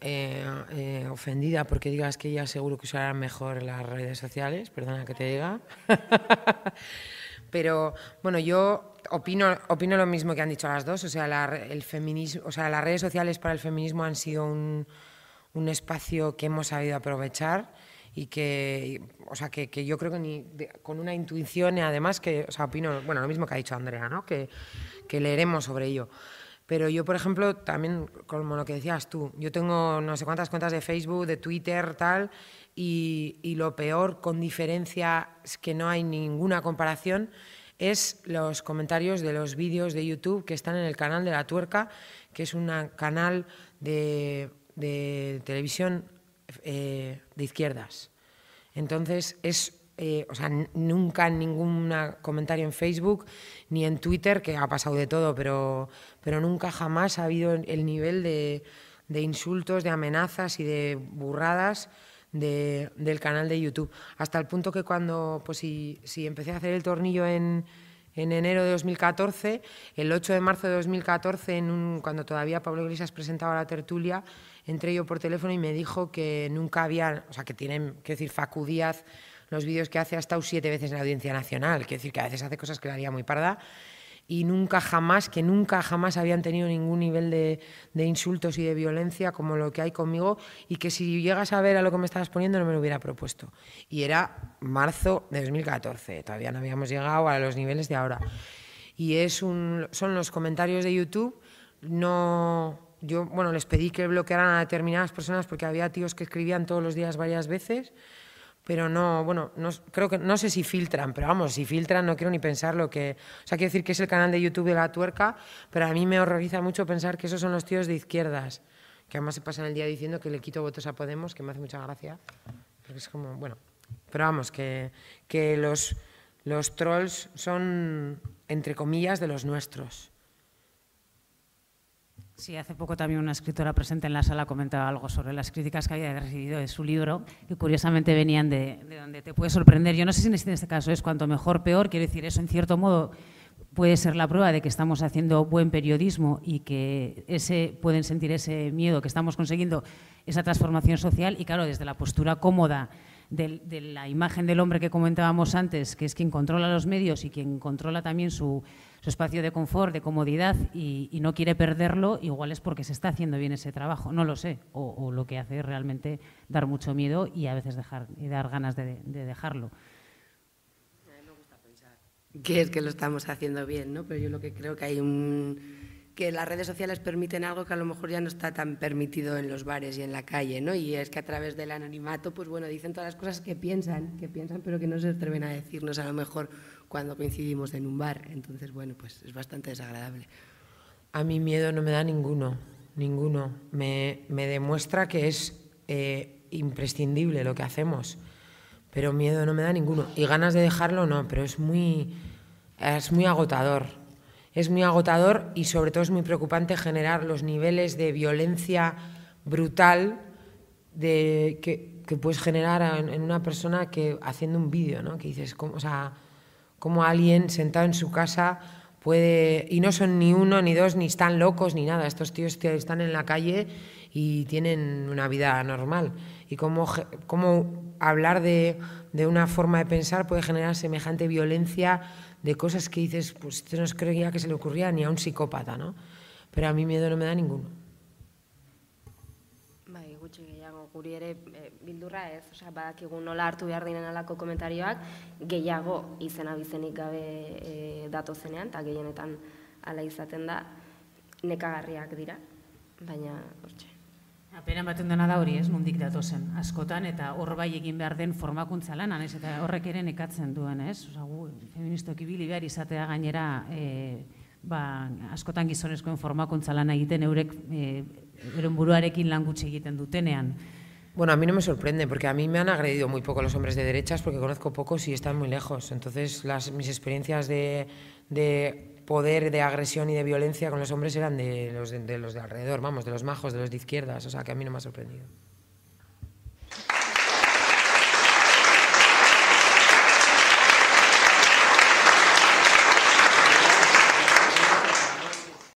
eh, eh, ofendida porque digas que ya seguro que usarán mejor las redes sociales, perdona que te diga. Pero bueno, yo opino, opino lo mismo que han dicho las dos. O sea, el feminismo, o sea, las redes sociales para el feminismo han sido un, espacio que hemos sabido aprovechar y que, o sea, que, yo creo que con una intuición y además que, o sea, opino, bueno, lo mismo que ha dicho Andrea, ¿no? Que, que leeremos sobre ello. Pero yo, por ejemplo, también, como lo que decías tú, yo tengo no sé cuántas cuentas de Facebook, de Twitter, tal, y, lo peor, con diferencia, es que no hay ninguna comparación, es los comentarios de los vídeos de YouTube que están en el canal de La Tuerca, que es un canal de, televisión eh, de izquierdas. Entonces, es eh, o nunca ningún comentario en Facebook ni en Twitter, que ha pasado de todo, pero, pero nunca jamás ha habido el nivel de insultos, de amenazas y de burradas del canal de YouTube. Hasta el punto que cuando, pues si, si empecé a hacer el tornillo en, enero de 2014, el 8 de marzo de 2014, en un, cuando todavía Pablo Iglesias presentaba la tertulia, entré yo por teléfono y me dijo que nunca había, o sea, que tienen, que decir, Facu los vídeos que hace hasta estado siete veces en la Audiencia Nacional, quiero decir que a veces hace cosas que la haría muy parda, y nunca jamás, que nunca jamás habían tenido ningún nivel de, insultos y de violencia como lo que hay conmigo y que si llegas a ver a lo que me estabas poniendo no me lo hubiera propuesto. Y era marzo de 2014, todavía no habíamos llegado a los niveles de ahora. Y es son los comentarios de YouTube, no... Yo, bueno, les pedí que bloquearan a determinadas personas porque había tíos que escribían todos los días varias veces pero no, bueno, no, creo que no sé si filtran, pero vamos, si filtran no quiero ni pensar lo que... O sea, quiero decir que es el canal de YouTube de la tuerca, pero a mí me horroriza mucho pensar que esos son los tíos de izquierdas, que además se pasan el día diciendo que le quito votos a Podemos, que me hace mucha gracia, porque es como, bueno, pero vamos, que, que los, los trolls son, entre comillas, de los nuestros. Sí, hace poco también una escritora presente en la sala comentaba algo sobre las críticas que había recibido de su libro, que curiosamente venían de, donde te puede sorprender. Yo no sé si este, en este caso es cuanto mejor, peor, quiero decir, eso en cierto modo puede ser la prueba de que estamos haciendo buen periodismo y que ese, pueden sentir ese miedo, que estamos consiguiendo esa transformación social y claro, desde la postura cómoda de, la imagen del hombre que comentábamos antes, que es quien controla los medios y quien controla también su, su espacio de confort, de comodidad y, no quiere perderlo, igual es porque se está haciendo bien ese trabajo, no lo sé, o, lo que hace es realmente dar mucho miedo y a veces dejar, y dar ganas de, de dejarlo que es que lo estamos haciendo bien, ¿no? Pero yo lo que creo que hay un que las redes sociales permiten algo que a lo mejor ya no está tan permitido en los bares y en la calle, ¿no? Y es que a través del anonimato, pues bueno, dicen todas las cosas que piensan, que piensan, pero que no se atreven a decirnos a lo mejor cuando coincidimos en un bar. Entonces, bueno, pues es bastante desagradable. A mí miedo no me da ninguno, ninguno. Me, demuestra que es eh, imprescindible lo que hacemos, pero miedo no me da ninguno. Y ganas de dejarlo no, pero es muy, es muy agotador es muy agotador y sobre todo es muy preocupante generar los niveles de violencia brutal que, puedes generar en, una persona que haciendo un vídeo, ¿no? Que dices, como, o sea, alguien sentado en su casa puede... Y no son ni uno, ni dos, ni están locos, ni nada. Estos tíos están en la calle y tienen una vida normal. Y cómo, hablar de, de una forma de pensar puede generar semejante violencia de cosas que dices, pues esto no creía que se le ocurría ni a un psicópata, ¿no? Pero a mí miedo no me da ninguno. Bai, gutxi gehiago, guri ere eh, bildurra ez, osea, badakigu nola hartu behar dinen alako komentarioak, gehiago izena bizenik gabe eh, dato zenean, eta gehienetan ala izaten da, nekagarriak dira, baina Apenas baten dena da hori, ez, nondik datozen. Askotan eta hor bai egin behar den formakuntza lanan, ez, eta horrek ere nekatzen duen, ez? Osa, gu, feministoki bili behar izatea gainera, e, ba, askotan gizonezkoen formakuntza lana egiten, eurek, e, euren buruarekin lan gutxi egiten dutenean. Bueno, a mí no me sorprende, porque a mí me han agredido muy poco los hombres de derechas, porque conozco pocos y están muy lejos. Entonces, las, mis experiencias de, de poder de agresión y de violencia con los hombres eran de los de, de los de alrededor, vamos, de los majos, de los de izquierdas, o sea que a mí no me ha sorprendido.